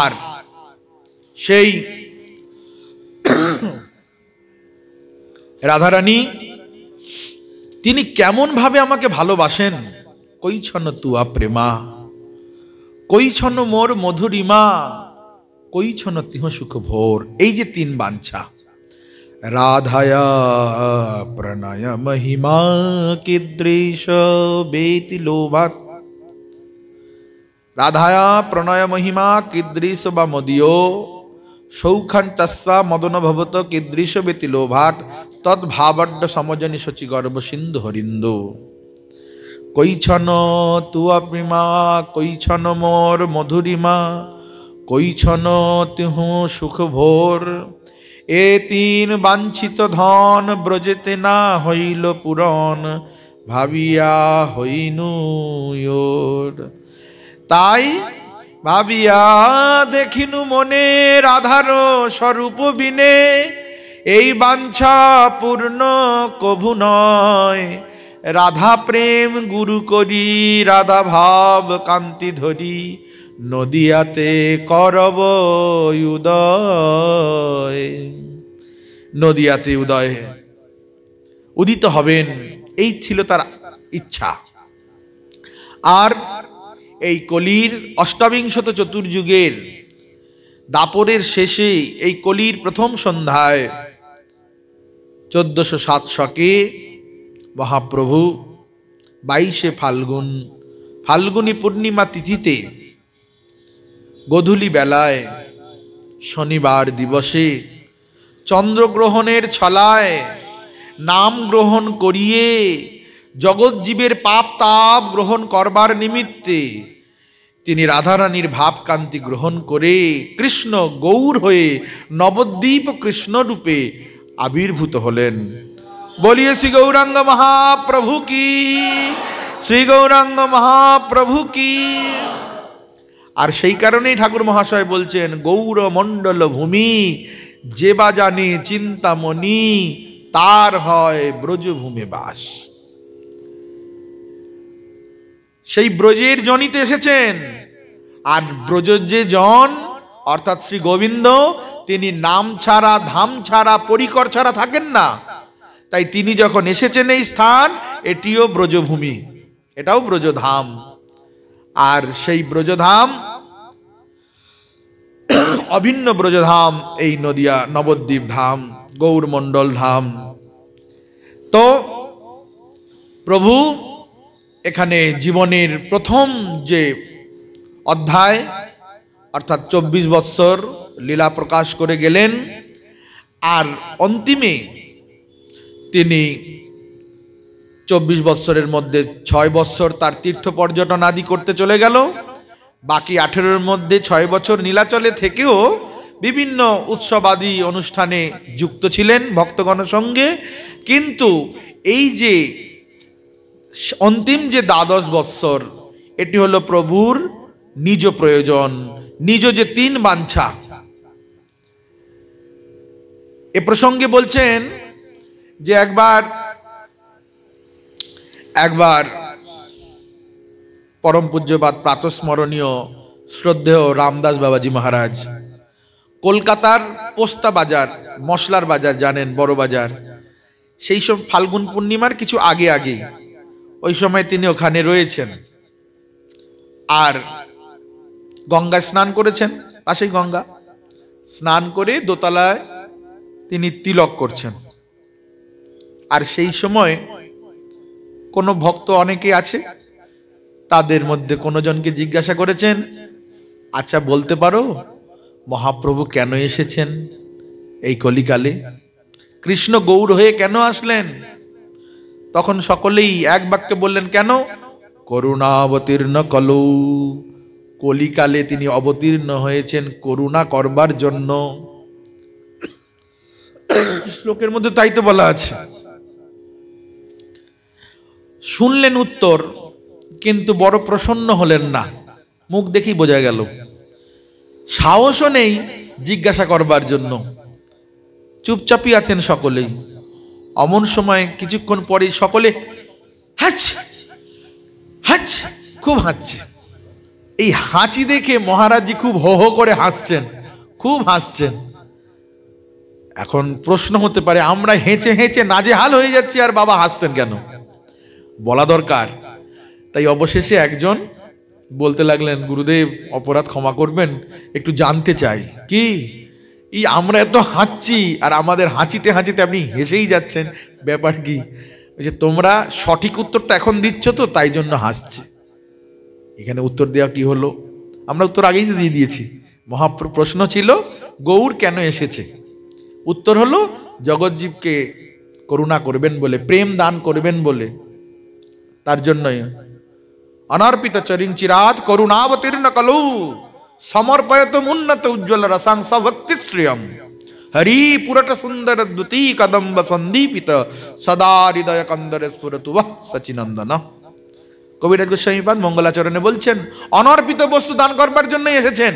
আর সেই রাধারানী তিনি কেমনভাবে আমাকে ভালোবাসেন কৈছন্ন তুয়া প্রেমা কৈছন মোর মধুরিমা কৈছন তিহ সুখ ভোর এই যে তিন বাঞ্ছা রাধায়া প্রণয় মহিমা কিদৃশ বেতি লোভা রাধায়া প্রণয় মহিমা কিদৃশ বা মদীয় সৌখান চাষা মদন ভবত কিদৃশ বেতি লোভাট তদ্ভাবড্য সমজনী সচি গর্ব সিন্ধু হরিন্দু কইছন তুয়া প্রিমা কৈছন মোর মধুরিমা কইছন তুহ সুখ ভোর এ তিন বাঞ্ছিত ধন ব্রজেতে না হইল পুরন ভাবিয়া হইনু তাই ভাবিয়া দেখিনু মনে রাধার স্বরূপ বিনে এই বাঞ্ছা পূর্ণ কভু নয় রাধা প্রেম গুরু করি রাধা ভাব কান্তি ধরি নদিয়াতে করব উদয় নদিয়াতে উদয় উদিত হবেন এই ছিল তার ইচ্ছা আর এই কলির অষ্টাবিংশত চতুর্যুগের দাপরের শেষে এই কলির প্রথম সন্ধ্যায় চোদ্দশো সাত শকে মহাপ্রভু বাইশে ফাল্গুন ফাল্গুনী পূর্ণিমা তিথিতে গধূলি বেলায় শনিবার দিবসে চন্দ্রগ্রহণের ছলায় নাম গ্রহণ করিয়ে জগজ্জীবের পাপ তাপ গ্রহণ করবার নিমিত্তে তিনি রাধারানীর ভাবকান্তি গ্রহণ করে কৃষ্ণ গৌর হয়ে নবদ্বীপ কৃষ্ণরূপে আবির্ভূত হলেন बोलिए श्री गौरंग महाप्रभु की শ্রী গৌরাঙ্গ মহাপ্রভু কি আর সেই কারণেই ঠাকুর মহাশয় বলছেন গৌরমণ্ডল ভূমি যে বা জানে চিন্তামণি তার হয় ব্রজভূমি বাস সেই ব্রজের জনিতে এসেছেন আর ব্রজের যে জন অর্থাৎ শ্রী গোবিন্দ তিনি নাম ছাড়া ধাম ছাড়া পরিকর ছাড়া থাকেন না তাই তিনি যখন এসেছেন এই স্থান এটিও ব্রজভূমি এটাও ব্রজধাম আর সেই ব্রজধাম অভিন্ন ব্রজধাম এই নদিয়া নবদ্বীপ ধাম গৌরমণ্ডল ধাম তো প্রভু এখানে জীবনের প্রথম যে অধ্যায় অর্থাৎ চব্বিশ বৎসর লীলা প্রকাশ করে গেলেন আর অন্তিমে তিনি চব্বিশ বৎসরের মধ্যে ছয় বৎসর তার তীর্থ পর্যটন আদি করতে চলে গেল বাকি আঠেরোর মধ্যে ছয় বছর নীলাচলে থেকেও বিভিন্ন উৎসব আদি অনুষ্ঠানে যুক্ত ছিলেন ভক্তগণ সঙ্গে কিন্তু এই যে অন্তিম যে দ্বাদশ বৎসর এটি হলো প্রভুর নিজ প্রয়োজন নিজ যে তিন বাঞ্ছা এ প্রসঙ্গে বলছেন যে একবার একবার পরম পূজ্যবাদ প্রাতস্মরণীয় শ্রদ্ধেয় রামদাস বাবাজি মহারাজ কলকাতার পোস্তা বাজার মশলার বাজার জানেন বড় বাজার সেই সব ফাল্গুন পূর্ণিমার কিছু আগে আগে ওই সময় তিনি ওখানে রয়েছেন আর গঙ্গা স্নান করেছেন পাশেই গঙ্গা স্নান করে দোতলায় তিনি তিলক করছেন আর সেই সময় কোনো ভক্ত অনেকে আছে তাদের মধ্যে কোনো জনকে জিজ্ঞাসা করেছেন আচ্ছা বলতে পারো মহাপ্রভু কেন এসেছেন এই কলিকালে কৃষ্ণ গৌর হয়ে কেন আসলেন তখন সকলেই এক বাক্যে বললেন কেন করুণা অবতীর্ণ কলৌ কলিকালে তিনি অবতীর্ণ হয়েছেন করুণা করবার জন্য শ্লোকের মধ্যে তাই তো বলা আছে শুনলেন উত্তর কিন্তু বড় প্রসন্ন হলেন না মুখ দেখেই বোঝা গেল সাহসও নেই জিজ্ঞাসা করবার জন্য চুপচাপই আছেন সকলেই অমন সময় কিছুক্ষণ পরে সকলে হাঁচ হাঁচ খুব হাঁচছে এই হাঁচি দেখে মহারাজজি খুব হো হো করে হাসছেন খুব হাসছেন এখন প্রশ্ন হতে পারে আমরা হেঁচে হেঁচে নাজেহাল হয়ে যাচ্ছি আর বাবা হাসছেন কেন বলা দরকার তাই অবশেষে একজন বলতে লাগলেন গুরুদেব অপরাধ ক্ষমা করবেন একটু জানতে চাই কি ই আমরা এত হাঁচি আর আমাদের হাঁচিতে হাঁচিতে আপনি হেসেই যাচ্ছেন ব্যাপার কি যে তোমরা সঠিক উত্তরটা এখন দিচ্ছ তো তাই জন্য হাসছে এখানে উত্তর দেওয়া কি হলো আমরা উত্তর আগেই দিয়ে দিয়েছি মহাপ্র প্রশ্ন ছিল গৌর কেন এসেছে উত্তর হলো জগৎজীবকে করুণা করবেন বলে প্রেম দান করবেন বলে তার জন্যই অনর্পিত চরিং চিরাত করুণাবতীর্ণ কলু সমর্পয়ত উন্নত উজ্জ্বল রসাংস শ্রিয়ম হরি পুরট সুন্দর দ্যুতি কদম্ব সন্দীপিত সদা হৃদয় কন্দরে স্ফুরতু সচিনন্দন কবিরাজ গোস্বামীপাদ মঙ্গলাচরণে বলছেন অনর্পিত বস্তু দান করবার জন্যই এসেছেন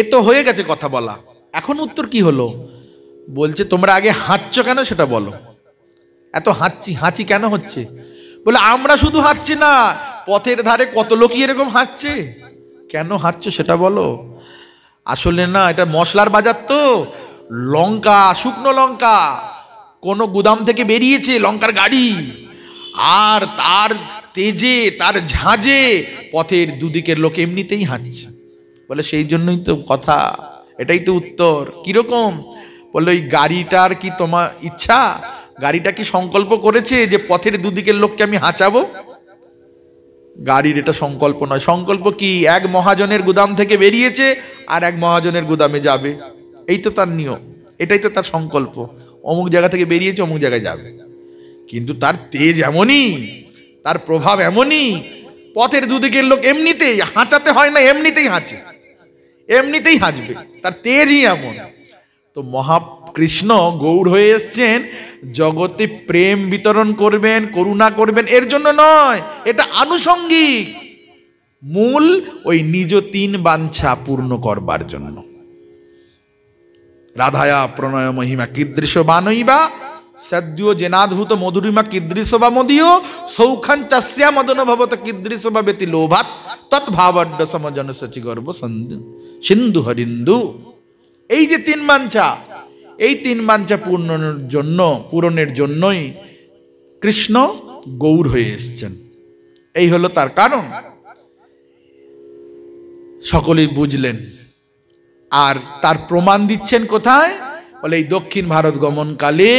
এ তো হয়ে গেছে কথা বলা এখন উত্তর কি হলো বলছে তোমরা আগে হাঁটছো কেন সেটা বলো এত হাঁচি হাঁচি কেন হচ্ছে বলে আমরা শুধু হাঁচছি না পথের ধারে কত লোকই এরকম হাঁচছে কেন হাঁচছে সেটা বলো আসলে না এটা মশলার বাজার তো লঙ্কা শুকনো লঙ্কা কোনো গুদাম থেকে বেরিয়েছে লঙ্কার গাড়ি আর তার তেজে তার ঝাঁজে পথের দুদিকের লোক এমনিতেই হাঁটছে বলে সেই জন্যই তো কথা এটাই তো উত্তর কীরকম বললো ওই গাড়িটার কি তোমার ইচ্ছা গাড়িটা কি সংকল্প করেছে যে পথের দুদিকের লোককে আমি হাঁচাবো গাড়ির এটা সংকল্প নয় সংকল্প কি এক মহাজনের গুদাম থেকে বেরিয়েছে আর এক মহাজনের গুদামে যাবে এই তো তার নিয়ম এটাই তো তার সংকল্প অমুক জায়গা থেকে বেরিয়েছে অমুক জায়গায় যাবে কিন্তু তার তেজ এমনই তার প্রভাব এমনই পথের দুদিকের লোক এমনিতেই হাঁচাতে হয় না এমনিতেই হাঁচে এমনিতেই হাঁচবে তার তেজই এমন তো মহা কৃষ্ণ গৌর হয়ে এসছেন জগতে প্রেম বিতরণ করবেন করুণা করবেন এর জন্য নয় এটা আনুষঙ্গিক মূল ওই নিজ তিন বাঞ্ছা পূর্ণ করবার জন্য রাধায়া প্রণয় মহিমা বানই বানইবা সদ্য জেনাদ্ভূত মধুরিমা কিদৃশ বা মদীয় সৌখান চাষিয়া মদন ভবত কিদৃশ বা ব্যতি লোভাত তৎভাবাড্য সমজন সচি গর্ব সিন্ধু হরিন্দু এই যে তিন বাঞ্ছা এই তিন বাঞ্চা পূর্ণের জন্য পূরণের জন্যই কৃষ্ণ গৌর হয়ে এসছেন এই হলো তার কারণ সকলেই বুঝলেন আর তার প্রমাণ দিচ্ছেন কোথায় বলে এই দক্ষিণ ভারত গমনকালে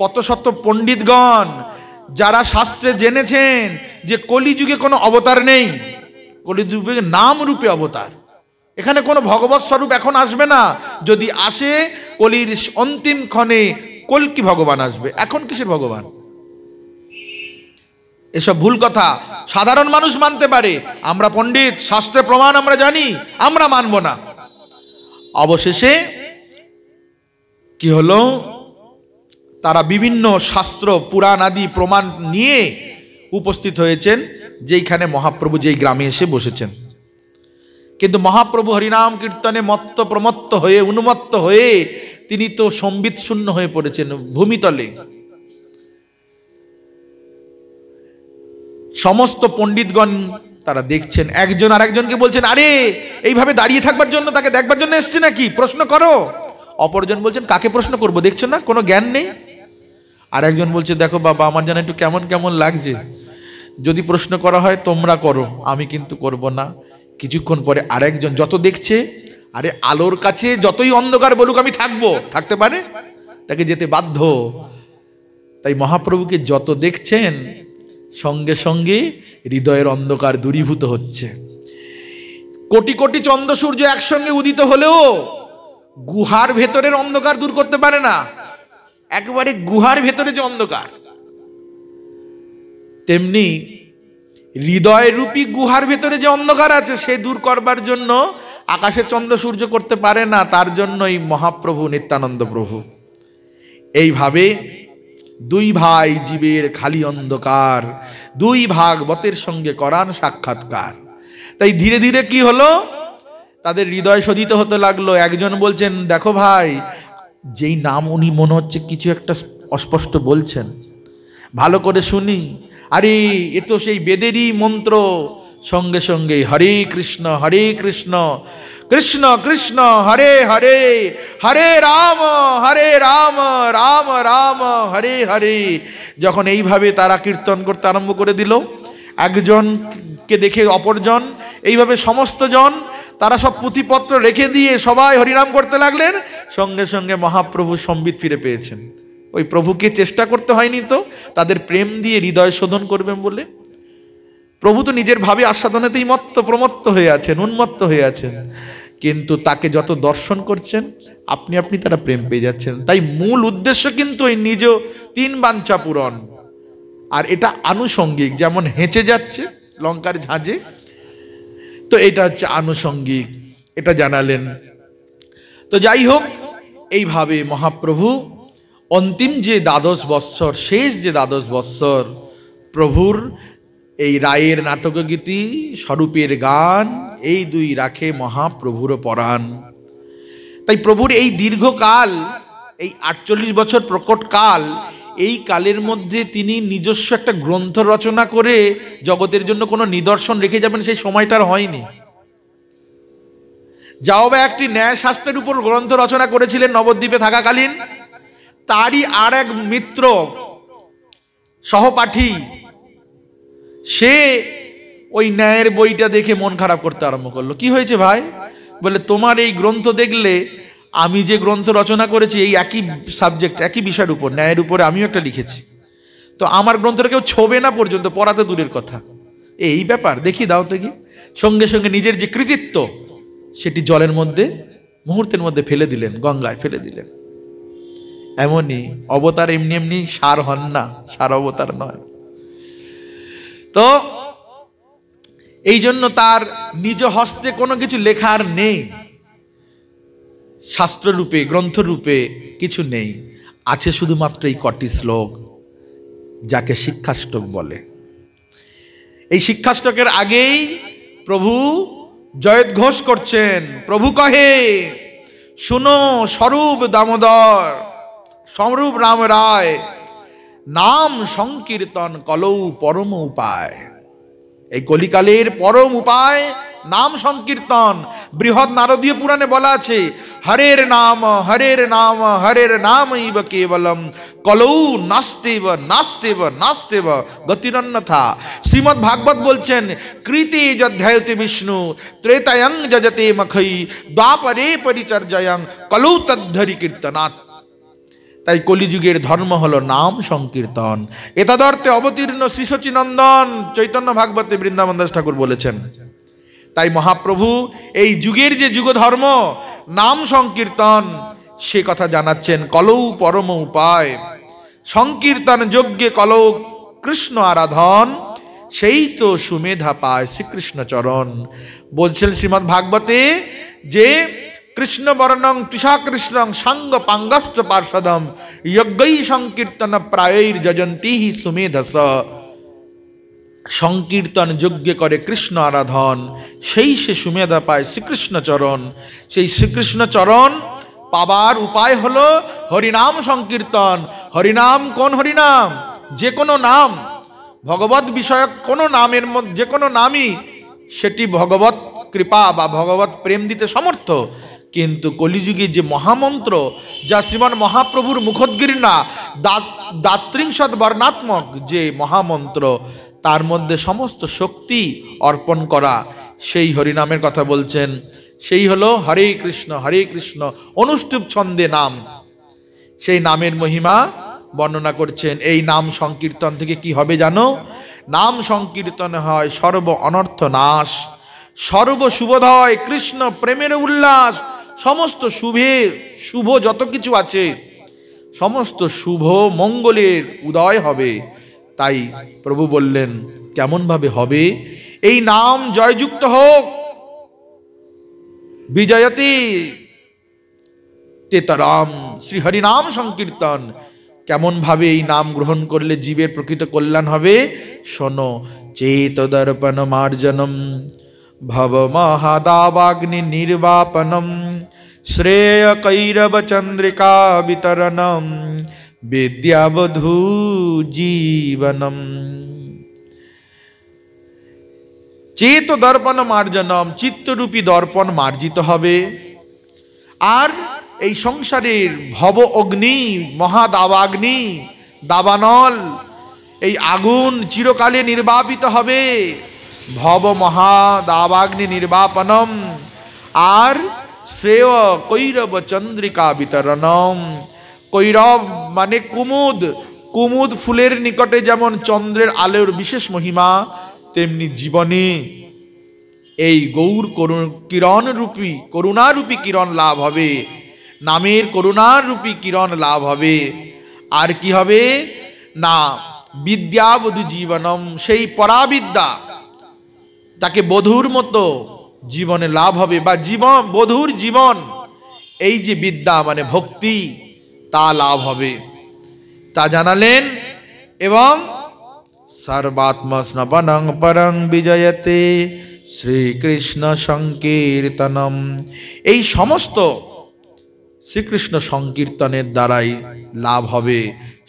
কত শত পণ্ডিতগণ যারা শাস্ত্রে জেনেছেন যে কলিযুগে কোনো অবতার নেই কলিযুগে নাম রূপে অবতার এখানে কোনো ভগবত স্বরূপ এখন আসবে না যদি আসে কলির অন্তিম ক্ষণে কলকি ভগবান আসবে এখন কিসের ভগবান এসব ভুল কথা সাধারণ মানুষ মানতে পারে আমরা পণ্ডিত শাস্ত্রে প্রমাণ আমরা জানি আমরা মানব না অবশেষে কি হলো তারা বিভিন্ন শাস্ত্র পুরাণ আদি প্রমাণ নিয়ে উপস্থিত হয়েছেন যেইখানে মহাপ্রভু যেই গ্রামে এসে বসেছেন কিন্তু মহাপ্রভু হরিনাম কীর্তনে মত্ত প্রমত্ত হয়ে উন্মত্ত হয়ে তিনি তো সম্বিত শূন্য হয়ে পড়েছেন ভূমিতলে সমস্ত পণ্ডিতগণ তারা দেখছেন একজন আর একজনকে বলছেন আরে এইভাবে দাঁড়িয়ে থাকবার জন্য তাকে দেখবার জন্য এসছে নাকি প্রশ্ন করো অপরজন বলছেন কাকে প্রশ্ন করব দেখছেন না কোনো জ্ঞান নেই আর একজন বলছে দেখো বাবা আমার যেন একটু কেমন কেমন লাগছে যদি প্রশ্ন করা হয় তোমরা করো আমি কিন্তু করব না কিছুক্ষণ পরে আরেকজন যত দেখছে আরে আলোর কাছে যতই অন্ধকার বলুক আমি থাকবো থাকতে পারে তাকে যেতে বাধ্য তাই মহাপ্রভুকে যত দেখছেন সঙ্গে সঙ্গে হৃদয়ের অন্ধকার দূরীভূত হচ্ছে কোটি কোটি চন্দ্র সূর্য একসঙ্গে উদিত হলেও গুহার ভেতরের অন্ধকার দূর করতে পারে না একবারে গুহার ভেতরে যে অন্ধকার তেমনি হৃদয়রূপী গুহার ভেতরে যে অন্ধকার আছে সে দূর করবার জন্য আকাশে চন্দ্র সূর্য করতে পারে না তার জন্যই মহাপ্রভু নিত্যানন্দ প্রভু এইভাবে দুই ভাই জীবের খালি অন্ধকার দুই ভাগবতের সঙ্গে করান সাক্ষাৎকার তাই ধীরে ধীরে কি হলো তাদের হৃদয় শোধিত হতে লাগলো একজন বলছেন দেখো ভাই যেই নাম উনি মনে হচ্ছে কিছু একটা অস্পষ্ট বলছেন ভালো করে শুনি আরে এ তো সেই বেদেরই মন্ত্র সঙ্গে সঙ্গে হরে কৃষ্ণ হরে কৃষ্ণ কৃষ্ণ কৃষ্ণ হরে হরে হরে রাম হরে রাম রাম রাম হরে হরে যখন এইভাবে তারা কীর্তন করতে আরম্ভ করে দিল একজনকে দেখে অপরজন এইভাবে সমস্ত জন তারা সব পুঁথিপত্র রেখে দিয়ে সবাই হরিনাম করতে লাগলেন সঙ্গে সঙ্গে মহাপ্রভু সম্বিত ফিরে পেয়েছেন ওই প্রভুকে চেষ্টা করতে হয়নি তো তাদের প্রেম দিয়ে হৃদয় শোধন করবেন বলে প্রভু তো নিজের ভাবে আস্বাদনেতেই মত্ত প্রমত্ত হয়ে আছেন উন্মত্ত হয়ে আছেন কিন্তু তাকে যত দর্শন করছেন আপনি আপনি তারা প্রেম পেয়ে যাচ্ছেন তাই মূল উদ্দেশ্য কিন্তু ওই নিজ তিন বাঞ্চা পূরণ আর এটা আনুষঙ্গিক যেমন হেঁচে যাচ্ছে লঙ্কার ঝাঁঝে তো এটা হচ্ছে আনুষঙ্গিক এটা জানালেন তো যাই হোক এইভাবে মহাপ্রভু অন্তিম যে দ্বাদশ বৎসর শেষ যে দ্বাদশ বৎসর প্রভুর এই রায়ের নাটকগীতি স্বরূপের গান এই দুই রাখে মহাপ্রভুর পরাণ তাই প্রভুর এই দীর্ঘকাল এই আটচল্লিশ বছর প্রকট কাল এই কালের মধ্যে তিনি নিজস্ব একটা গ্রন্থ রচনা করে জগতের জন্য কোনো নিদর্শন রেখে যাবেন সেই সময়টার হয়নি যাও বা একটি ন্যায় শাস্ত্রের উপর গ্রন্থ রচনা করেছিলেন নবদ্বীপে থাকাকালীন তারই আর এক মিত্র সহপাঠী সে ওই ন্যায়ের বইটা দেখে মন খারাপ করতে আরম্ভ করলো কি হয়েছে ভাই বলে তোমার এই গ্রন্থ দেখলে আমি যে গ্রন্থ রচনা করেছি এই একই সাবজেক্ট একই বিষয়ের উপর ন্যায়ের উপরে আমিও একটা লিখেছি তো আমার গ্রন্থটা কেউ ছবে না পর্যন্ত পড়াতে দূরের কথা এই ব্যাপার দেখি দাও তো কি সঙ্গে সঙ্গে নিজের যে কৃতিত্ব সেটি জলের মধ্যে মুহূর্তের মধ্যে ফেলে দিলেন গঙ্গায় ফেলে দিলেন এমনই অবতার এমনি এমনি সার হন না সার অবতার নয় তো এই জন্য তার নিজ হস্তে কোনো কিছু লেখার নেই শাস্ত্ররূপে গ্রন্থরূপে কিছু নেই আছে শুধুমাত্র এই কটি শ্লোক যাকে শিক্ষাষ্টক বলে এই শিক্ষাষ্টকের আগেই প্রভু ঘোষ করছেন প্রভু কহে শুনো স্বরূপ দামোদর সমরূপ রাম রায় নাম সংকীর্তন কলৌ পরম উপায় এই কলিকালের পরম উপায় নাম সংকীর্তন বৃহৎ নারদীয় পুরাণে বলা আছে হরের নাম হরের নাম হরের নাম ইব কেবলম কলৌ নাস্তেব নাস্তেব নাস্তেব গতিরন্যথা শ্রীমৎ ভাগবত বলছেন কৃতি যধ্যায়তে বিষ্ণু ত্রেতায়ং যজতে মখই দ্বাপরে পরিচর্যয়ং কলৌ তদ্ধরি কীর্তনাথ তাই কলিযুগের ধর্ম হলো নাম সংকীর্তন এতদর্থে অবতীর্ণ শ্রীশচীনন্দন চৈতন্য ভাগবতে বৃন্দাবন দাস ঠাকুর বলেছেন তাই মহাপ্রভু এই যুগের যে যুগ ধর্ম নাম সংকীর্তন সে কথা জানাচ্ছেন কলৌ পরম উপায় সংকীর্তন যজ্ঞে কলৌ কৃষ্ণ আরাধন সেই তো সুমেধা পায় শ্রীকৃষ্ণচরণ বলছেন শ্রীমদ্ভাগবতে ভাগবতে যে কৃষ্ণবর্ণং তৃষাকৃষ্ণং সাঙ্গ পাঙ্গশ্চ পার্ষদম যজ্ঞই সংকীর্তন প্রায়ৈর যজন্তী সুমেধস সংকীর্তন যজ্ঞ করে কৃষ্ণ আরাধন সেই সে সুমেধা পায় শ্রীকৃষ্ণচরণ সেই শ্রীকৃষ্ণচরণ পাবার উপায় হল হরিনাম সংকীর্তন হরিনাম কোন হরিনাম যে কোনো নাম ভগবত বিষয়ক কোনো নামের মধ্যে যে কোনো নামই সেটি ভগবত কৃপা বা ভগবত প্রেম দিতে সমর্থ কিন্তু কলিযুগে যে মহামন্ত্র যা শ্রীমান মহাপ্রভুর মুখদ্গির না দাত্রিংসদ বর্ণাত্মক যে মহামন্ত্র তার মধ্যে সমস্ত শক্তি অর্পণ করা সেই হরিনামের কথা বলছেন সেই হলো হরে কৃষ্ণ হরে কৃষ্ণ অনুষ্ঠুপ ছন্দে নাম সেই নামের মহিমা বর্ণনা করছেন এই নাম সংকীর্তন থেকে কি হবে জানো নাম সংকীর্তন হয় সর্ব অনর্থ নাশ সর্ব হয় কৃষ্ণ প্রেমের উল্লাস সমস্ত শুভের শুভ যত কিছু আছে সমস্ত শুভ মঙ্গলের উদয় হবে তাই প্রভু বললেন কেমনভাবে হবে এই নাম জয়যুক্ত হোক বিজয়তি তেতারাম শ্রীহরি নাম সংকীর্তন কেমনভাবে এই নাম গ্রহণ করলে জীবের প্রকৃত কল্যাণ হবে শোনো চেতদর্পণ মার্জনম কৈরব চন্দ্রিকা श्रेयकैरवचन्द्रिका वितरणं विद्यावधूजीवनं চেত দর্পণ মার্জনম চিত্তরূপী দর্পণ মার্জিত হবে আর এই সংসারের ভব অগ্নি মহাদাবাগ্নি দাবানল এই আগুন চিরকালে নির্বাপিত হবে ভব মহা দাবাগ্নি নির্বাপনম আর শ্রেয় কৈরব চন্দ্রিকা বিতরণম কৈরব মানে কুমুদ কুমুদ ফুলের নিকটে যেমন চন্দ্রের আলোর বিশেষ মহিমা তেমনি জীবনে এই গৌর করুণ কিরণ রূপী করুণারূপী কিরণ লাভ হবে নামের করুণারূপী কিরণ লাভ হবে আর কি হবে না বিদ্যাবধু জীবনম সেই পরাবিদ্যা তাকে বধুর মতো জীবনে লাভ হবে বা জীবন বধুর জীবন এই যে বিদ্যা মানে ভক্তি তা লাভ হবে তা জানালেন এবং সর্বাত্মা সর্বাত্মস্নপনং পরং বিজয়তে শ্রীকৃষ্ণ সংকীর্তনম এই সমস্ত শ্রীকৃষ্ণ সংকীর্তনের দ্বারাই লাভ হবে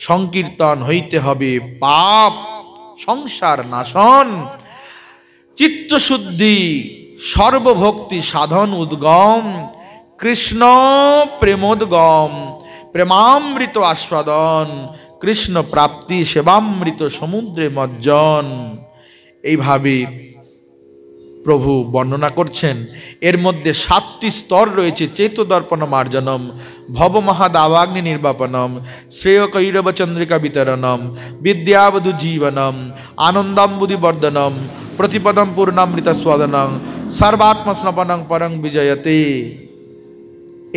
সংকীর্তন হইতে হবে পাপ সংসার নাশন চিত্তশুদ্ধি সর্বভক্তি সাধন উদ্গম কৃষ্ণ প্রেমোদ্গম প্রেমামৃত আস্বাদন কৃষ্ণ প্রাপ্তি সেবামৃত সমুদ্রে মজ্জন এইভাবে প্রভু বর্ণনা করছেন এর মধ্যে সাতটি স্তর রয়েছে চেতদর্পণ মার্জনম ভবমহাদাবাগ্নি নির্বাপনম শ্রেয় কৈরবচন্দ্রিকা বিতরণম বিদ্যাবধু জীবনম আনন্দাম্বুদি বর্ধনম প্রতিপদম পূর্ণামৃত স্বাদনং স্নপনং পরং বিজয়তে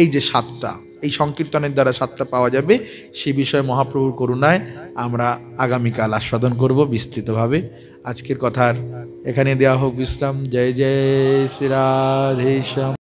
এই যে সাতটা এই সংকীর্তনের দ্বারা সাতটা পাওয়া যাবে সে বিষয়ে মহাপ্রভুর করুণায় আমরা আগামীকাল আস্বাদন করব বিস্তৃতভাবে আজকের কথার এখানে দেওয়া হোক বিশ্রাম জয় জয় শ্রীরাধেশম